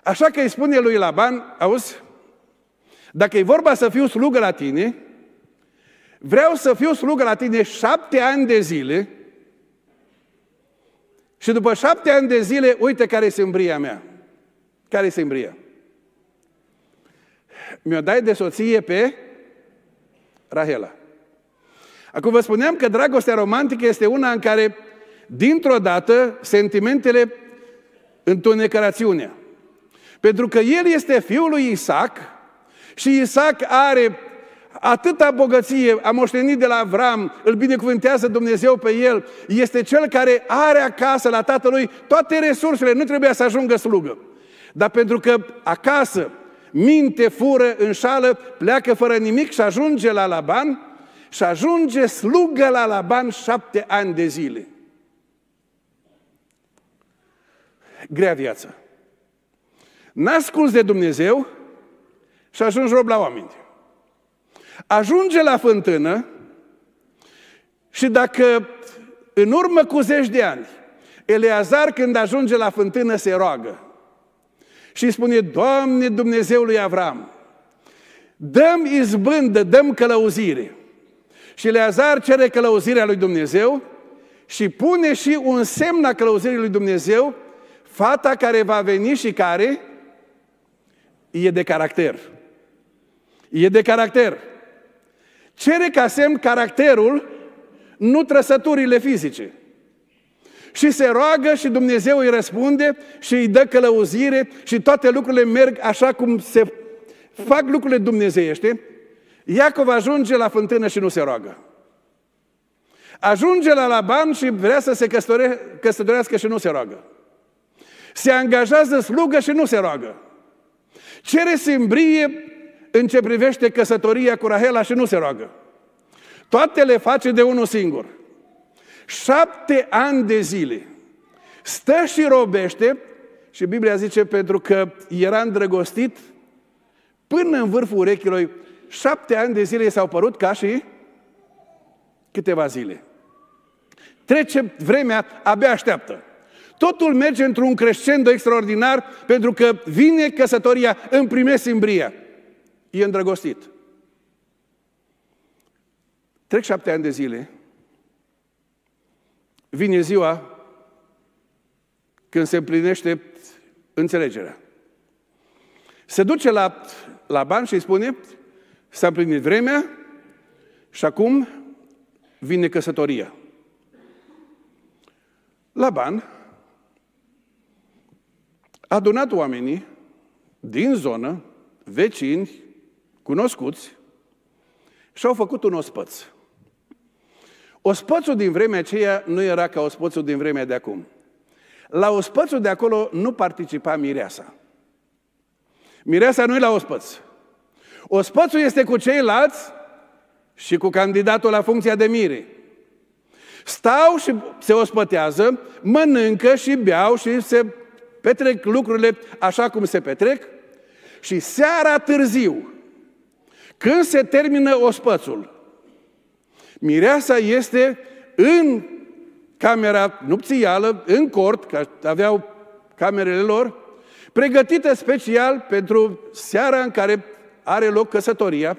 Așa că îi spune lui Laban, auzi, dacă e vorba să fiu slugă la tine, vreau să fiu slugă la tine șapte ani de zile și după șapte ani de zile, uite care este îmbria mea. Care este îmbria? Mi-o dai de soție pe Rahela. Acum vă spuneam că dragostea romantică este una în care, dintr-o dată, sentimentele întunecă rațiunea. Pentru că el este fiul lui Isaac și Isaac are atâta bogăție a moștenit de la Avram, îl binecuvântează Dumnezeu pe el, este cel care are acasă la tatălui toate resursele, nu trebuia să ajungă slugă. Dar pentru că acasă minte, fură, înșală, pleacă fără nimic și ajunge la Laban și ajunge slugă la Laban șapte ani de zile. Grea viața. n de Dumnezeu și ajungi rob la oameni. Ajunge la fântână și dacă în urmă cu zeci de ani, Eleazar când ajunge la fântână se roagă și spune, Doamne Dumnezeul lui Avram, dăm izbândă, dăm călăuzire. Și Eleazar cere călăuzirea lui Dumnezeu și pune și un semn a călăuzirii lui Dumnezeu, fata care va veni și care e de caracter. E de caracter cere ca semn caracterul, nu trăsăturile fizice. Și se roagă și Dumnezeu îi răspunde și îi dă călăuzire și toate lucrurile merg așa cum se fac lucrurile dumnezeiește. Iacov ajunge la fântână și nu se roagă. Ajunge la Laban și vrea să se căsătore, căsătorească și nu se roagă. Se angajează slugă și nu se roagă. Cere simbrie în ce privește căsătoria cu Rahela și nu se roagă. Toate le face de unul singur. Șapte ani de zile stă și robește și Biblia zice pentru că era îndrăgostit până în vârful urechilor. Șapte ani de zile s-au părut ca și câteva zile. Trece vremea, abia așteaptă. Totul merge într-un crescendo extraordinar pentru că vine căsătoria, îmi primesc imbria. E îndrăgostit. Trec șapte ani de zile. Vine ziua când se împlinește înțelegerea. Se duce la, la bani și îi spune, s-a împlinit vremea și acum vine căsătoria. La a adunat oamenii din zonă, vecini, cunoscuți și-au făcut un ospăț. Ospățul din vremea aceea nu era ca ospățul din vremea de acum. La ospățul de acolo nu participa mireasa. Mireasa nu e la ospăț. Ospățul este cu ceilalți și cu candidatul la funcția de mire. Stau și se ospătează, mănâncă și beau și se petrec lucrurile așa cum se petrec și seara târziu, când se termină ospățul, mireasa este în camera nupțială, în cort, că aveau camerele lor, pregătită special pentru seara în care are loc căsătoria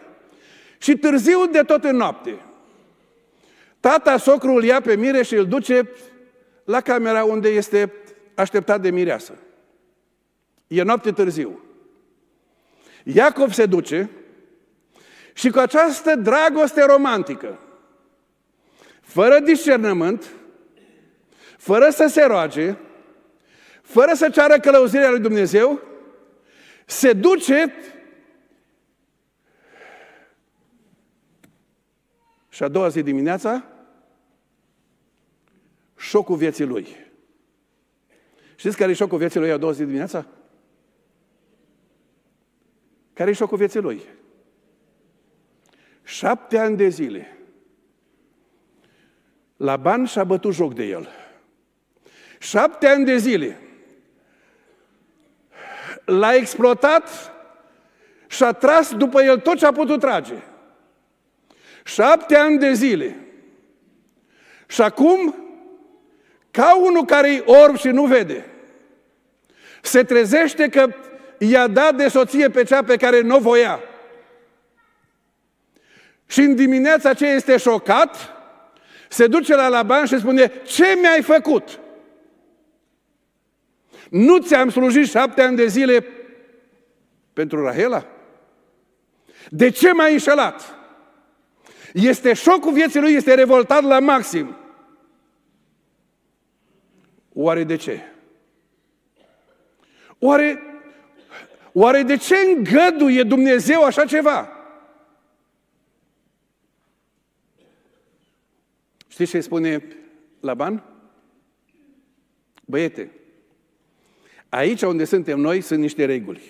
și târziu de tot în noapte. Tata, socrul, ia pe mire și îl duce la camera unde este așteptat de mireasă. E noapte târziu. Iacov se duce și cu această dragoste romantică, fără discernământ, fără să se roage, fără să ceară călăuzirea lui Dumnezeu, se duce și a doua zi dimineața, șocul vieții lui. Știți care e șocul vieții lui a doua zi dimineața? Care e șocul vieții lui? Șapte ani de zile. la ban și-a bătut joc de el. Șapte ani de zile. L-a exploatat și a tras după el tot ce a putut trage. Șapte ani de zile. Și acum, ca unul care e orb și nu vede, se trezește că i-a dat de soție pe cea pe care nu voia. Și în dimineața aceea este șocat, se duce la Laban și spune, ce mi-ai făcut? Nu ți-am slujit șapte ani de zile pentru Rahela? De ce m-ai înșelat? Este șocul vieții lui, este revoltat la maxim. Oare de ce? Oare, oare de ce îngăduie Dumnezeu așa ceva? Știți ce spune Laban? Băiete, aici unde suntem noi sunt niște reguli.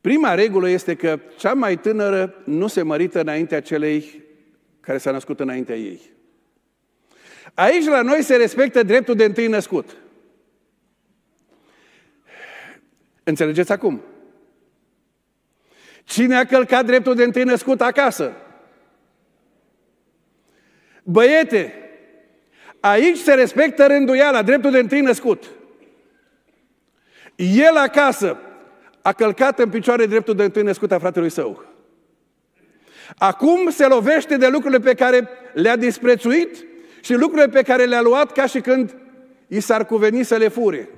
Prima regulă este că cea mai tânără nu se mărită înaintea celei care s-a născut înaintea ei. Aici la noi se respectă dreptul de întâi născut. Înțelegeți acum? Cine a călcat dreptul de întâi născut acasă? Băiete, aici se respectă rânduiala, dreptul de întâi născut. El acasă a călcat în picioare dreptul de întâi născut a fratelui său. Acum se lovește de lucrurile pe care le-a disprețuit și lucrurile pe care le-a luat ca și când i s-ar cuveni să le fure.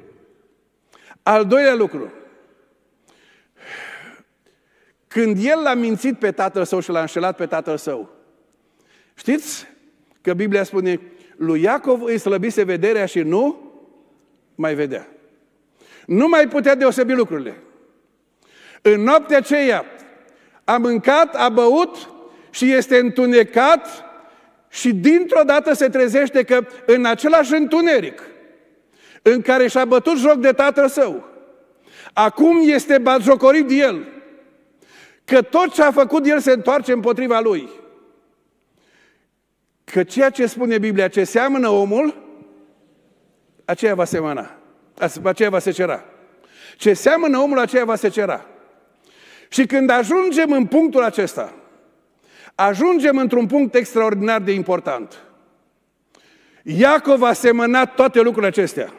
Al doilea lucru. Când el l-a mințit pe tatăl său și l-a înșelat pe tatăl său, știți Că Biblia spune, lui Iacov îi slăbise vederea și nu mai vedea. Nu mai putea deosebi lucrurile. În noaptea aceea a mâncat, a băut și este întunecat și dintr-o dată se trezește că în același întuneric în care și-a bătut joc de tatăl său, acum este batjocorit de el, că tot ce a făcut el se întoarce împotriva lui – Că ceea ce spune Biblia, ce seamănă omul, aceea va semăna, aceea va secera. Ce seamănă omul, aceea va secera. Și când ajungem în punctul acesta, ajungem într-un punct extraordinar de important. Iacov a semănat toate lucrurile acestea.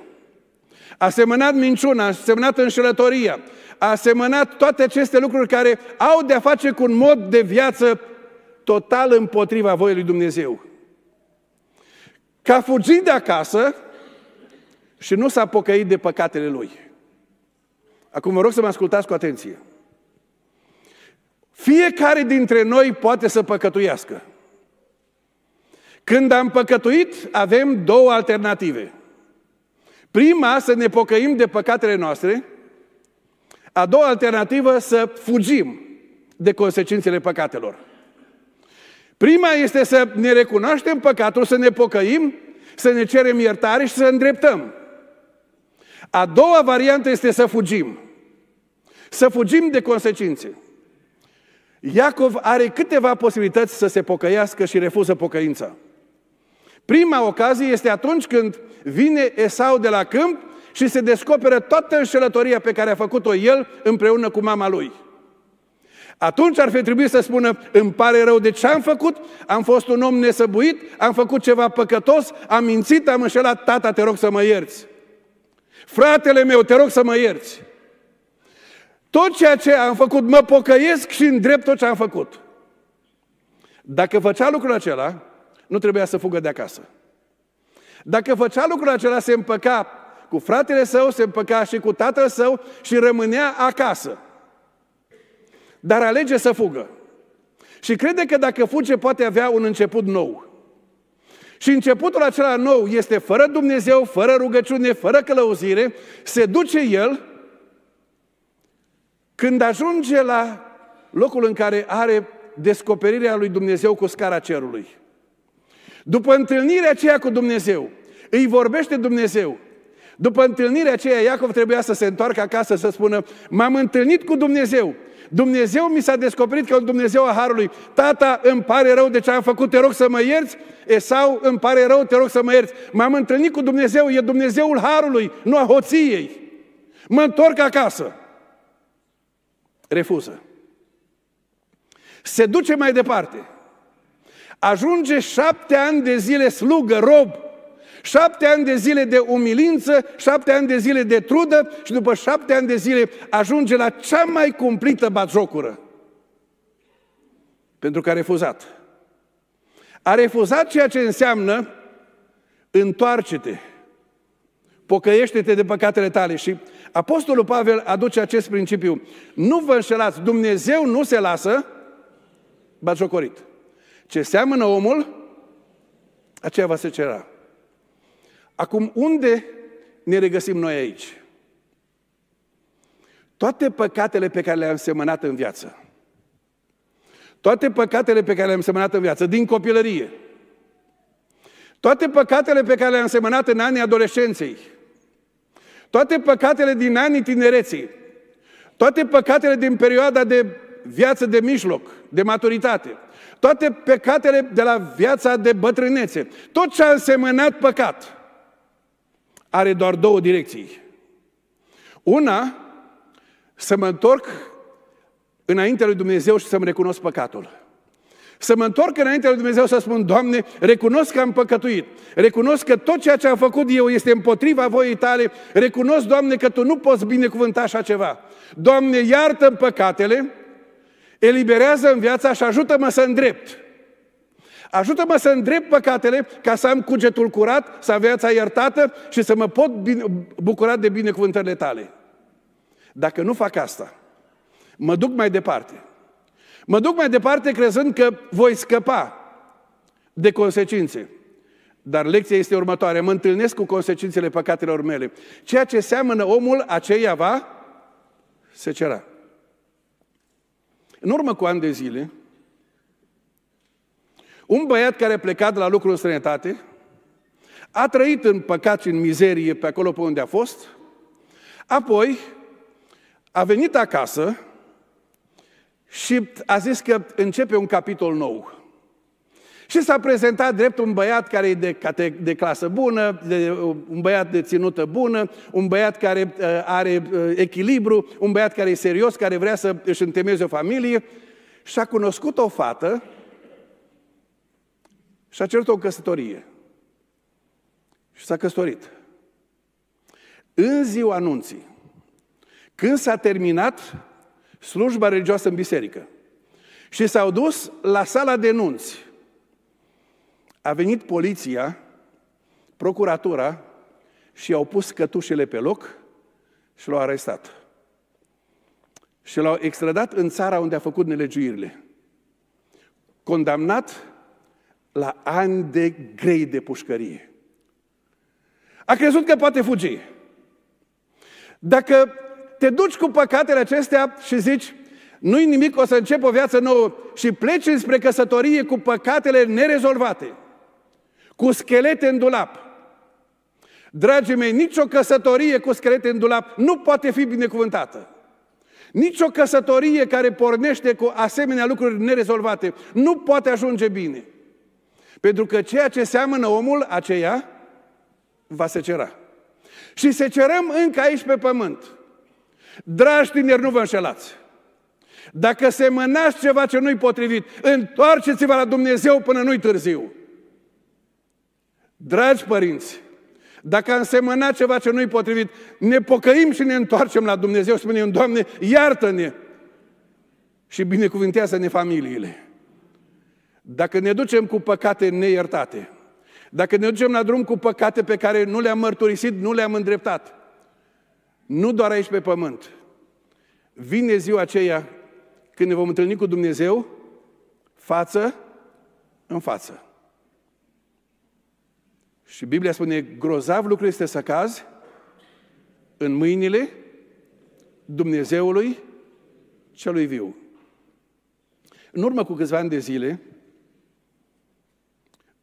A semănat minciuna, a semănat înșelătoria, a semănat toate aceste lucruri care au de-a face cu un mod de viață total împotriva voii lui Dumnezeu că a fugit de acasă și nu s-a pocăit de păcatele lui. Acum vă rog să mă ascultați cu atenție. Fiecare dintre noi poate să păcătuiască. Când am păcătuit, avem două alternative. Prima, să ne pocăim de păcatele noastre. A doua alternativă, să fugim de consecințele păcatelor. Prima este să ne recunoaștem păcatul, să ne pocăim, să ne cerem iertare și să îndreptăm. A doua variantă este să fugim. Să fugim de consecințe. Iacov are câteva posibilități să se pocăiască și refuză pocăința. Prima ocazie este atunci când vine Esau de la câmp și se descoperă toată înșelătoria pe care a făcut-o el împreună cu mama lui – atunci ar fi trebuit să spună, îmi pare rău de ce am făcut, am fost un om nesăbuit, am făcut ceva păcătos, am mințit, am înșelat, tata, te rog să mă ierți. Fratele meu, te rog să mă ierți. Tot ceea ce am făcut, mă pocăiesc și îndrept tot ce am făcut. Dacă făcea lucrul acela, nu trebuia să fugă de acasă. Dacă făcea lucrul acela, se împăca cu fratele său, se împăca și cu tatăl său și rămânea acasă dar alege să fugă. Și crede că dacă fuge poate avea un început nou. Și începutul acela nou este fără Dumnezeu, fără rugăciune, fără călăuzire, se duce el când ajunge la locul în care are descoperirea lui Dumnezeu cu scara cerului. După întâlnirea aceea cu Dumnezeu, îi vorbește Dumnezeu. După întâlnirea aceea, Iacov trebuia să se întoarcă acasă să spună, m-am întâlnit cu Dumnezeu. Dumnezeu mi s-a descoperit că un Dumnezeu a Harului. Tata, îmi pare rău de ce am făcut, te rog să mă ierți. sau îmi pare rău, te rog să mă ierți. M-am întâlnit cu Dumnezeu, e Dumnezeul Harului, nu a hoției. Mă întorc acasă. Refuză. Se duce mai departe. Ajunge șapte ani de zile slugă, rob, Șapte ani de zile de umilință, șapte ani de zile de trudă și după șapte ani de zile ajunge la cea mai cumplită bagiocură. Pentru că a refuzat. A refuzat ceea ce înseamnă întoarce-te, pocăiește-te de păcatele tale. Și Apostolul Pavel aduce acest principiu. Nu vă înșelați, Dumnezeu nu se lasă bagiocorit. Ce seamănă omul, aceea va se cera. Acum, unde ne regăsim noi aici? Toate păcatele pe care le-am semănat în viață, toate păcatele pe care le-am semănat în viață, din copilărie, toate păcatele pe care le-am semănat în anii adolescenței, toate păcatele din anii tinereții, toate păcatele din perioada de viață de mijloc, de maturitate, toate păcatele de la viața de bătrânețe, tot ce a însemnat păcat – are doar două direcții. Una, să mă întorc înaintea lui Dumnezeu și să-mi recunosc păcatul. Să mă întorc înaintea lui Dumnezeu să spun, Doamne, recunosc că am păcătuit. Recunosc că tot ceea ce am făcut eu este împotriva voiei tale. Recunosc, Doamne, că Tu nu poți binecuvânta așa ceva. Doamne, iartă păcatele, eliberează în viața și ajută-mă să îndrept. Ajută-mă să îndrept păcatele ca să am cugetul curat, să am viața iertată și să mă pot bucura de binecuvântările tale. Dacă nu fac asta, mă duc mai departe. Mă duc mai departe crezând că voi scăpa de consecințe. Dar lecția este următoare. Mă întâlnesc cu consecințele păcatelor mele. Ceea ce seamănă omul, aceia va cera. În urmă cu ani de zile, un băiat care a plecat de la lucru în străinătate, a trăit în păcat și în mizerie pe acolo pe unde a fost, apoi a venit acasă și a zis că începe un capitol nou. Și s-a prezentat drept un băiat care e de, de, de clasă bună, de, un băiat de ținută bună, un băiat care uh, are uh, echilibru, un băiat care e serios, care vrea să își întemeieze o familie. Și a cunoscut o fată și a cerut o căsătorie. Și s-a căsătorit. În ziua anunții, când s-a terminat slujba religioasă în biserică și s-au dus la sala de nunți, a venit poliția, procuratura și i-au pus cătușele pe loc și l-au arestat. Și l-au extradat în țara unde a făcut nelegiuirile. Condamnat la ani de grei de pușcărie. A crezut că poate fugi. Dacă te duci cu păcatele acestea și zici, nu-i nimic, o să încep o viață nouă și pleci spre căsătorie cu păcatele nerezolvate, cu schelete în dulap. Dragii mei, nicio căsătorie cu schelete în dulap nu poate fi binecuvântată. Nici o căsătorie care pornește cu asemenea lucruri nerezolvate nu poate ajunge bine. Pentru că ceea ce seamănă omul, aceea va cera. Și secerăm încă aici pe pământ. Dragi tineri, nu vă înșelați. Dacă se mânați ceva ce nu-i potrivit, întoarceți-vă la Dumnezeu până nu-i târziu. Dragi părinți, dacă am semănat ceva ce nu-i potrivit, ne pocăim și ne întoarcem la Dumnezeu, spunem, Doamne, iartă-ne și binecuvântează ne familiile. Dacă ne ducem cu păcate neiertate, dacă ne ducem la drum cu păcate pe care nu le-am mărturisit, nu le-am îndreptat, nu doar aici pe pământ, vine ziua aceea când ne vom întâlni cu Dumnezeu față în față. Și Biblia spune, grozav lucru este să cazi în mâinile Dumnezeului celui viu. În urmă cu câțiva ani de zile,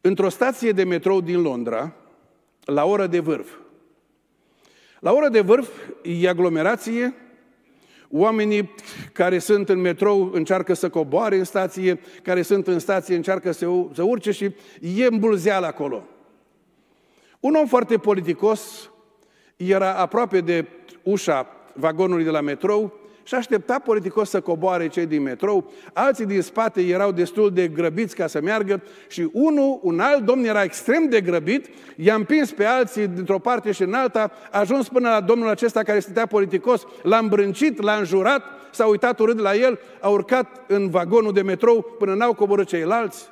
într-o stație de metrou din Londra, la oră de vârf. La oră de vârf e aglomerație, oamenii care sunt în metrou încearcă să coboare în stație, care sunt în stație încearcă să, să urce și e îmbulzeală acolo. Un om foarte politicos era aproape de ușa vagonului de la metrou și aștepta politicos să coboare cei din metrou, alții din spate erau destul de grăbiți ca să meargă și unul, un alt domn era extrem de grăbit, i-a împins pe alții dintr-o parte și în alta, a ajuns până la domnul acesta care stătea politicos, l-a îmbrâncit, l-a înjurat, s-a uitat urât la el, a urcat în vagonul de metrou până n-au coborât ceilalți.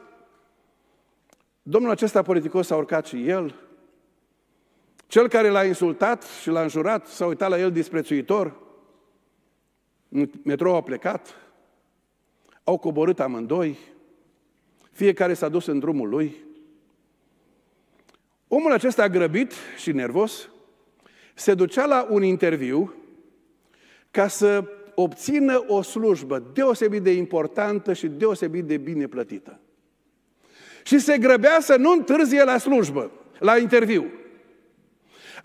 Domnul acesta politicos a urcat și el. Cel care l-a insultat și l-a înjurat s-a uitat la el disprețuitor în metrou plecat, au coborât amândoi, fiecare s-a dus în drumul lui. Omul acesta grăbit și nervos se ducea la un interviu ca să obțină o slujbă deosebit de importantă și deosebit de bine plătită. Și se grăbea să nu întârzie la slujbă, la interviu.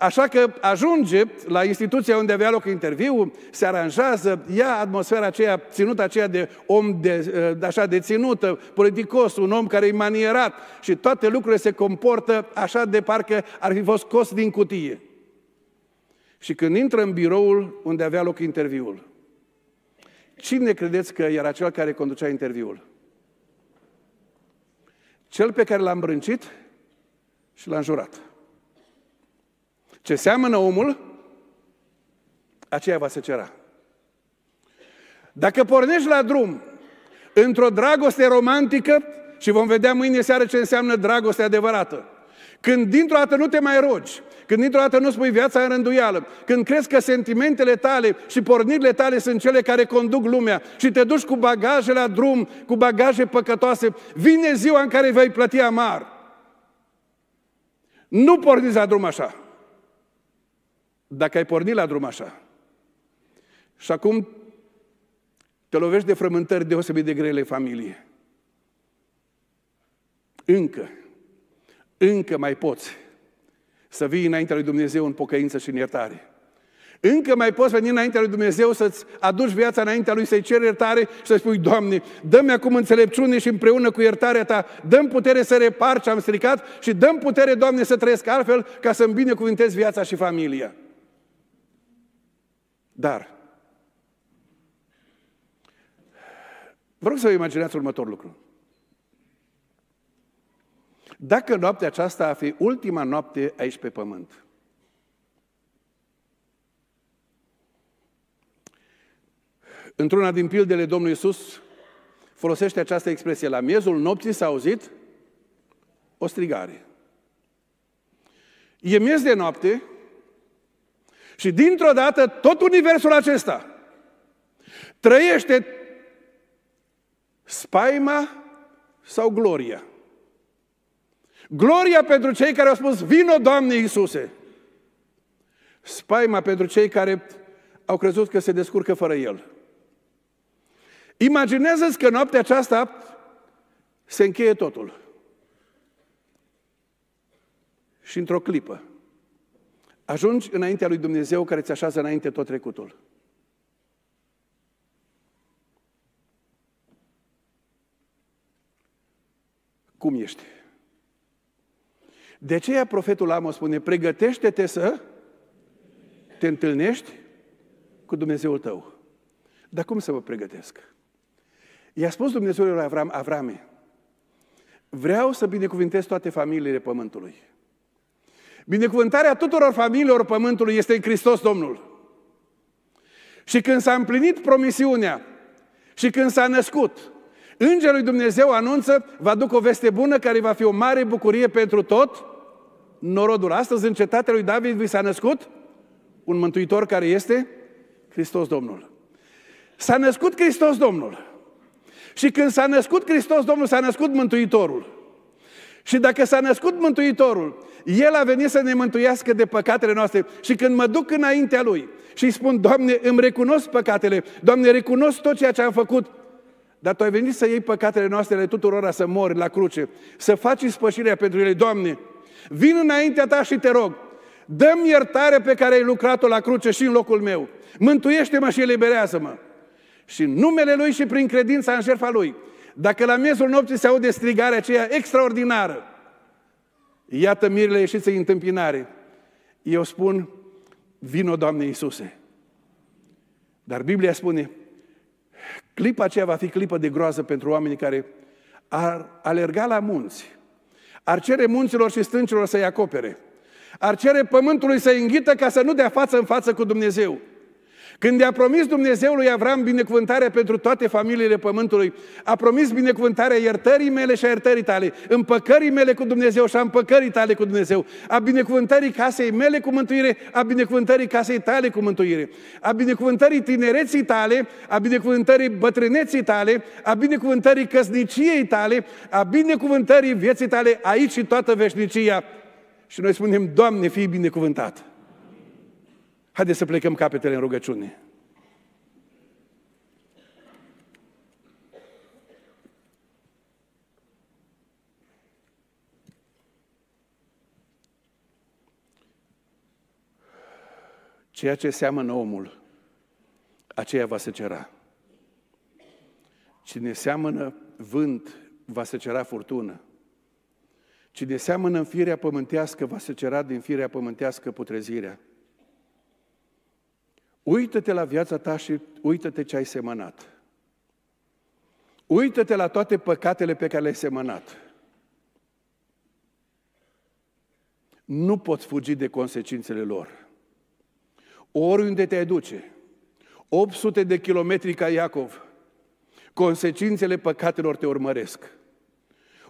Așa că ajunge la instituția unde avea loc interviu, se aranjează, ia atmosfera aceea, ținută aceea de om de, eh, așa de ținută, politicos, un om care e manierat și toate lucrurile se comportă așa de parcă ar fi fost scos din cutie. Și când intră în biroul unde avea loc interviul, cine credeți că era cel care conducea interviul? Cel pe care l-a îmbrâncit și l-a înjurat. Ce seamănă omul, aceea va cera. Dacă pornești la drum într-o dragoste romantică, și vom vedea mâine seară ce înseamnă dragoste adevărată, când dintr-o dată nu te mai rogi, când dintr-o dată nu spui viața în rânduială, când crezi că sentimentele tale și pornirile tale sunt cele care conduc lumea și te duci cu bagaje la drum, cu bagaje păcătoase, vine ziua în care vei plăti amar. Nu porniți la drum așa dacă ai pornit la drum așa și acum te lovești de frământări deosebit de grele familie. Încă, încă mai poți să vii înaintea lui Dumnezeu în pocăință și în iertare. Încă mai poți veni înaintea lui Dumnezeu să-ți aduci viața înaintea lui, să-i ceri iertare și să spui, Doamne, dă-mi acum înțelepciune și împreună cu iertarea ta, dăm putere să repar ce am stricat și dăm putere, Doamne, să trăiesc altfel ca să-mi binecuvintez viața și familia. Dar, vă rog să vă imaginați următorul lucru. Dacă noaptea aceasta a fi ultima noapte aici pe pământ, într-una din pildele Domnului Iisus folosește această expresie. La miezul nopții s-a auzit o strigare. E miez de noapte, și dintr-o dată, tot universul acesta trăiește spaima sau gloria. Gloria pentru cei care au spus, vino Doamne Iisuse! Spaima pentru cei care au crezut că se descurcă fără El. Imaginează-ți că noaptea aceasta se încheie totul. Și într-o clipă. Ajungi înaintea lui Dumnezeu care ți așează înainte tot trecutul. Cum ești? De aceea profetul Amos spune, pregătește-te să te întâlnești cu Dumnezeul tău. Dar cum să mă pregătesc? I-a spus Dumnezeul lui Avram, Avrame, vreau să binecuvintez toate familiile pământului. Binecuvântarea tuturor familiilor pământului este în Hristos Domnul. Și când s-a împlinit promisiunea și când s-a născut, Îngerul lui Dumnezeu anunță, va duc o veste bună care va fi o mare bucurie pentru tot norodul. Astăzi în cetatea lui David vi s-a născut un mântuitor care este Hristos Domnul. S-a născut Hristos Domnul. Și când s-a născut Hristos Domnul, s-a născut Mântuitorul. Și dacă s-a născut Mântuitorul el a venit să ne mântuiască de păcatele noastre și când mă duc înaintea Lui și îi spun, Doamne, îmi recunosc păcatele, Doamne, recunosc tot ceea ce am făcut, dar Tu ai venit să iei păcatele noastre ale tuturora, să mori la cruce, să faci spășirea pentru ele, Doamne, vin înaintea Ta și te rog, dă-mi iertare pe care ai lucrat-o la cruce și în locul meu, mântuiește-mă și eliberează-mă. Și în numele Lui și prin credința în jertfa Lui, dacă la miezul nopții se aude strigarea aceea extraordinară, Iată mirile ieșiți în întâmpinare. Eu spun, vino Doamne Iisuse. Dar Biblia spune, clipa aceea va fi clipă de groază pentru oamenii care ar alerga la munți, ar cere munților și stâncilor să-i acopere, ar cere pământului să-i înghită ca să nu dea față în față cu Dumnezeu. Când i-a promis Dumnezeu lui Avram binecuvântarea pentru toate familiile pământului, a promis binecuvântarea iertării mele și a iertării tale, împăcării mele cu Dumnezeu și a împăcării tale cu Dumnezeu, a binecuvântării casei mele cu mântuire, a binecuvântării casei tale cu mântuire, a binecuvântării tinereții tale, a binecuvântării bătrâneții tale, a binecuvântării căsniciei tale, a binecuvântării vieții tale aici și toată veșnicia. Și noi spunem, Doamne, fii binecuvântat! Haideți să plecăm capetele în rugăciune. Ceea ce seamănă omul, aceea va cera. Cine seamănă vânt, va cera furtună. Cine seamănă în firea pământească, va cera din firea pământească putrezirea. Uită-te la viața ta și uită-te ce ai semănat. Uită-te la toate păcatele pe care le-ai semănat. Nu poți fugi de consecințele lor. Oriunde te duce, 800 de kilometri ca Iacov, consecințele păcatelor te urmăresc.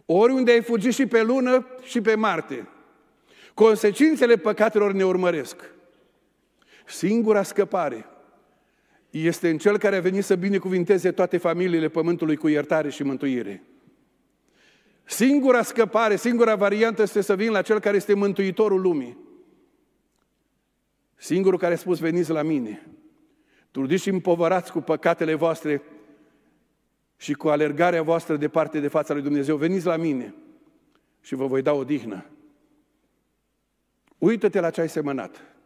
Oriunde ai fugit și pe lună și pe Marte, consecințele păcatelor ne urmăresc. Singura scăpare este în Cel care a venit să binecuvinteze toate familiile Pământului cu iertare și mântuire. Singura scăpare, singura variantă este să vin la Cel care este Mântuitorul lumii. Singurul care a spus, veniți la mine, trudiți și împovărați cu păcatele voastre și cu alergarea voastră departe de fața lui Dumnezeu, veniți la mine și vă voi da o dihnă. Uită-te la ce ai semănat.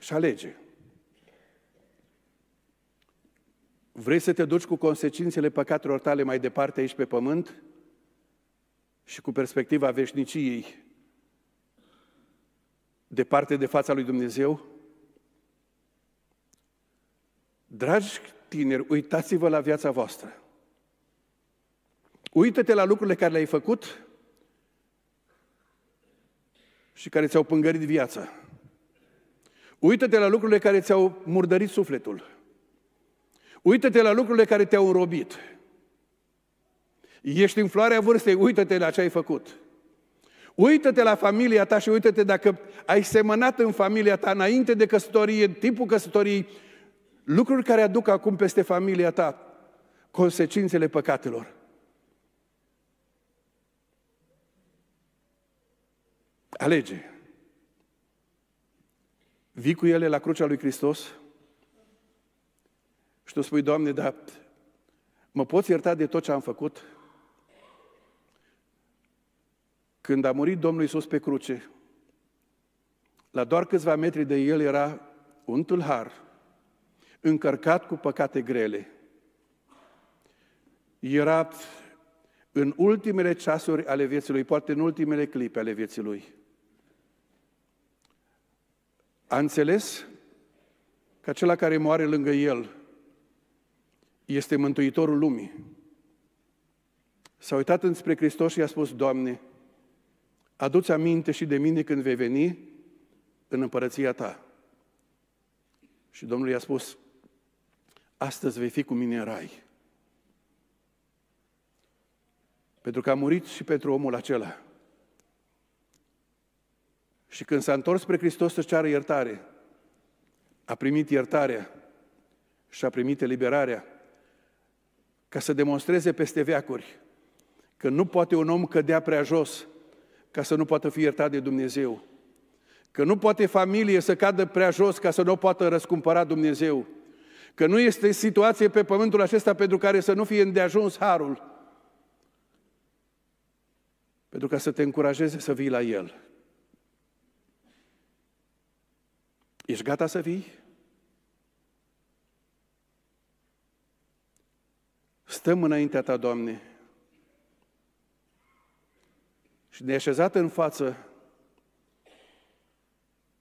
și alege. Vrei să te duci cu consecințele păcatelor tale mai departe aici pe pământ și cu perspectiva veșniciei departe de fața lui Dumnezeu? Dragi tineri, uitați-vă la viața voastră. Uită-te la lucrurile care le-ai făcut și care ți-au pângărit viața. Uită-te la lucrurile care ți-au murdărit sufletul. Uită-te la lucrurile care te-au înrobit. Ești în floarea vârstei, uită-te la ce ai făcut. Uită-te la familia ta și uită-te dacă ai semănat în familia ta înainte de căsătorie, tipul căsătoriei, lucruri care aduc acum peste familia ta consecințele păcatelor. Alege. Vii cu ele la crucea lui Hristos și tu spui, Doamne, dar mă poți ierta de tot ce am făcut? Când a murit Domnul Iisus pe cruce, la doar câțiva metri de el era un tâlhar, încărcat cu păcate grele. Era în ultimele ceasuri ale vieții lui, poate în ultimele clipe ale vieții lui. A înțeles că acela care moare lângă el este Mântuitorul lumii. S-a uitat înspre Hristos și i-a spus, Doamne, aduți aminte și de mine când vei veni în împărăția Ta. Și Domnul i-a spus, astăzi vei fi cu mine în rai. Pentru că a murit și pentru omul acela. Și când s-a întors spre Hristos să ceară iertare, a primit iertarea și a primit eliberarea ca să demonstreze peste veacuri că nu poate un om cădea prea jos ca să nu poată fi iertat de Dumnezeu, că nu poate familie să cadă prea jos ca să nu o poată răscumpăra Dumnezeu, că nu este situație pe pământul acesta pentru care să nu fie îndeajuns harul, pentru ca să te încurajeze să vii la El, Ești gata să vii? Stăm înaintea Ta, Doamne, și ne așezat în față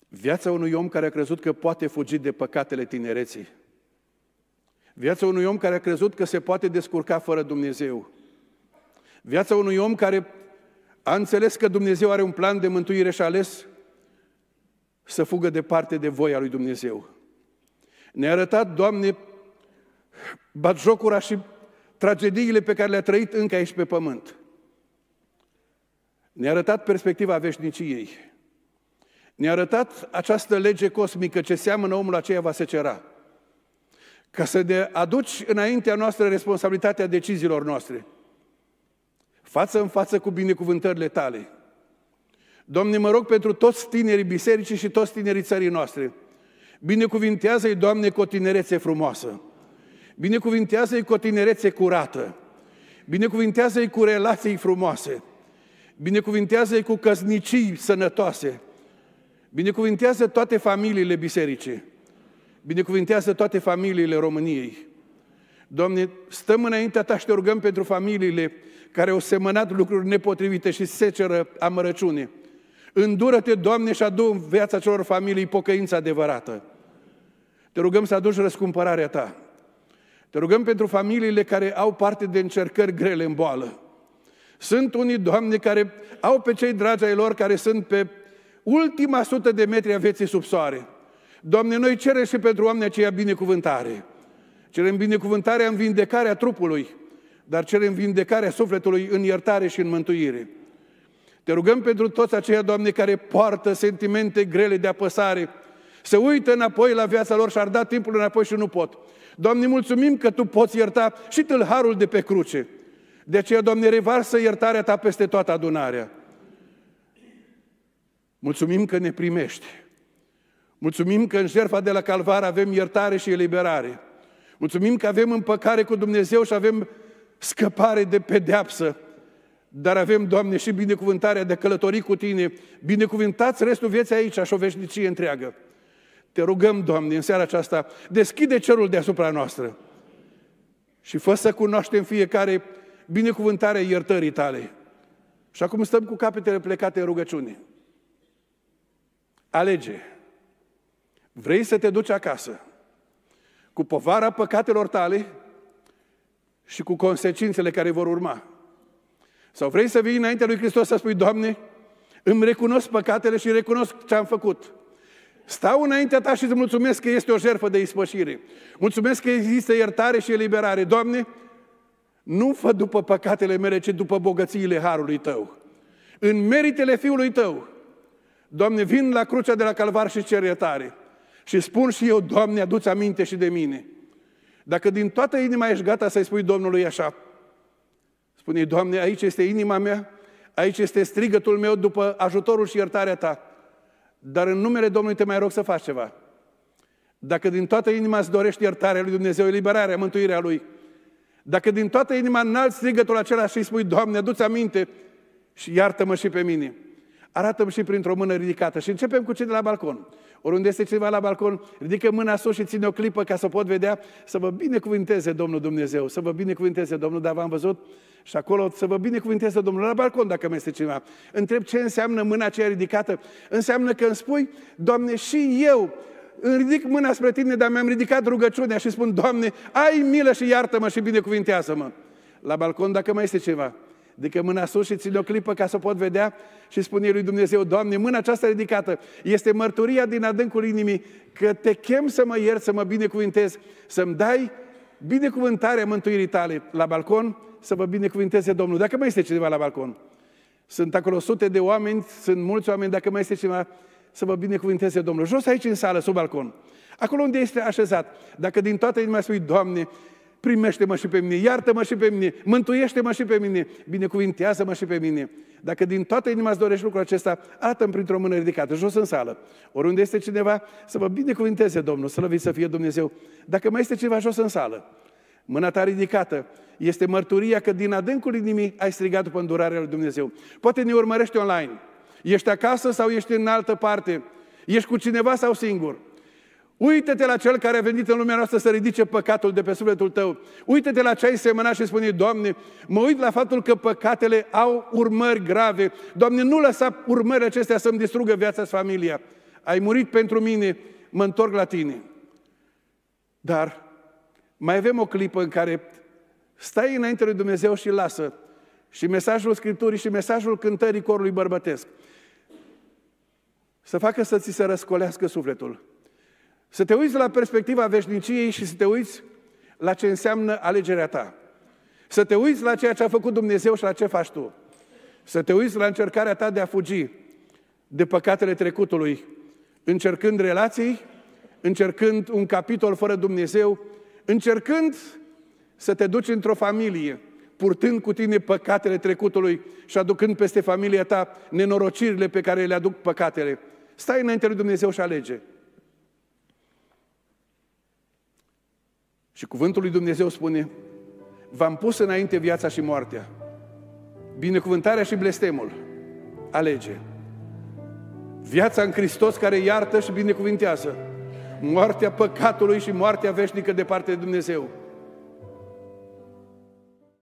viața unui om care a crezut că poate fugi de păcatele tinereții. Viața unui om care a crezut că se poate descurca fără Dumnezeu. Viața unui om care a înțeles că Dumnezeu are un plan de mântuire și a ales să fugă departe de voia lui Dumnezeu. Ne-a arătat, Doamne, batjocura și tragediile pe care le-a trăit încă aici pe pământ. Ne-a arătat perspectiva veșniciei. Ne-a arătat această lege cosmică ce seamănă omul aceea va secera. Ca să ne aduci înaintea noastră responsabilitatea deciziilor noastre. Față în față cu binecuvântările tale. Doamne, mă rog pentru toți tinerii bisericii și toți tinerii țării noastre. Binecuvintează-i, Doamne, cu o tinerețe frumoasă. Binecuvintează-i cu o tinerețe curată. Binecuvintează-i cu relații frumoase. Binecuvintează-i cu căsnicii sănătoase. Binecuvintează toate familiile bisericii. Binecuvintează toate familiile României. Doamne, stăm înaintea Ta și te rugăm pentru familiile care au semănat lucruri nepotrivite și seceră amărăciune. Îndură-te, Doamne, și adu în viața celor familii pocăința adevărată. Te rugăm să aduci răscumpărarea Ta. Te rugăm pentru familiile care au parte de încercări grele în boală. Sunt unii, Doamne, care au pe cei dragi ai lor care sunt pe ultima sută de metri a vieții sub soare. Doamne, noi cerem și pentru oameni aceia binecuvântare. Cerem binecuvântarea în vindecarea trupului, dar cerem vindecarea sufletului în iertare și în mântuire. Te rugăm pentru toți aceia, Doamne, care poartă sentimente grele de apăsare, să uită înapoi la viața lor și ar da timpul înapoi și nu pot. Doamne, mulțumim că Tu poți ierta și tâlharul de pe cruce. De aceea, Doamne, revarsă iertarea Ta peste toată adunarea. Mulțumim că ne primești. Mulțumim că în jertfa de la Calvar avem iertare și eliberare. Mulțumim că avem împăcare cu Dumnezeu și avem scăpare de pedeapsă dar avem, Doamne, și binecuvântarea de călători cu Tine. Binecuvântați restul vieții aici și o veșnicie întreagă. Te rugăm, Doamne, în seara aceasta, deschide cerul deasupra noastră și fă să cunoaștem fiecare binecuvântarea iertării Tale. Și acum stăm cu capetele plecate în rugăciune. Alege. Vrei să te duci acasă cu povara păcatelor tale și cu consecințele care vor urma. Sau vrei să vii înaintea lui Hristos să spui, Doamne, îmi recunosc păcatele și recunosc ce am făcut. Stau înaintea ta și îți mulțumesc că este o jertfă de ispășire. Mulțumesc că există iertare și eliberare. Doamne, nu fă după păcatele mele, ci după bogățiile harului tău. În meritele fiului tău, Doamne, vin la crucea de la Calvar și cer iertare. Și spun și eu, Doamne, adu-ți aminte și de mine. Dacă din toată inima ești gata să-i spui Domnului așa, Spune, Doamne, aici este inima mea, aici este strigătul meu după ajutorul și iertarea Ta. Dar în numele Domnului te mai rog să faci ceva. Dacă din toată inima îți dorești iertarea lui Dumnezeu, eliberarea, mântuirea lui, dacă din toată inima înalți strigătul acela și îi spui, Doamne, adu-ți aminte și iartă-mă și pe mine, arată-mi și printr-o mână ridicată. Și începem cu cei de la balcon. Oriunde este cineva la balcon, ridică mâna sus și ține o clipă ca să pot vedea, să vă binecuvânteze Domnul Dumnezeu, să vă binecuvânteze Domnul, dar v-am văzut și acolo să vă binecuvânteze Domnul la balcon dacă mai este cineva. Întreb ce înseamnă mâna aceea ridicată. Înseamnă că îmi spui, Doamne, și eu îmi ridic mâna spre tine, dar mi-am ridicat rugăciunea și spun, Doamne, ai milă și iartă-mă și binecuvintează-mă. La balcon dacă mai este ceva. Adică deci mâna sus și țin o clipă ca să o pot vedea și spune lui Dumnezeu, Doamne, mâna aceasta ridicată este mărturia din adâncul inimii că te chem să mă iert, să mă binecuvintez, să-mi dai binecuvântarea mântuirii tale la balcon, să vă binecuvinteze Domnul. Dacă mai este cineva la balcon, sunt acolo sute de oameni, sunt mulți oameni, dacă mai este cineva, să vă binecuvinteze Domnul. Jos aici în sală, sub balcon, acolo unde este așezat, dacă din toată inima spui, Doamne, primește-mă și pe mine, iartă-mă și pe mine, mântuiește-mă și pe mine, binecuvintează-mă și pe mine. Dacă din toată inima îți dorești lucrul acesta, arată printr-o mână ridicată, jos în sală. Oriunde este cineva, să vă binecuvinteze Domnul, să lăviți să fie Dumnezeu. Dacă mai este cineva jos în sală, mâna ta ridicată, este mărturia că din adâncul inimii ai strigat după îndurarea lui Dumnezeu. Poate ne urmărești online. Ești acasă sau ești în altă parte? Ești cu cineva sau singur? Uită-te la cel care a venit în lumea noastră să ridice păcatul de pe sufletul tău. Uită-te la ce ai semănat și spune, Doamne, mă uit la faptul că păcatele au urmări grave. Doamne, nu lăsa urmările acestea să-mi distrugă viața și familia. Ai murit pentru mine, mă întorc la tine. Dar mai avem o clipă în care stai înainte lui Dumnezeu și lasă și mesajul Scripturii și mesajul cântării corului bărbătesc. Să facă să ți se răscolească sufletul. Să te uiți la perspectiva veșniciei și să te uiți la ce înseamnă alegerea ta. Să te uiți la ceea ce a făcut Dumnezeu și la ce faci tu. Să te uiți la încercarea ta de a fugi de păcatele trecutului, încercând relații, încercând un capitol fără Dumnezeu, Încercând să te duci într-o familie, purtând cu tine păcatele trecutului și aducând peste familia ta nenorocirile pe care le aduc păcatele, stai înainte lui Dumnezeu și alege. Și cuvântul lui Dumnezeu spune, v-am pus înainte viața și moartea, binecuvântarea și blestemul. Alege. Viața în Hristos care iartă și binecuvintează moartea păcatului și moartea veșnică de partea de Dumnezeu.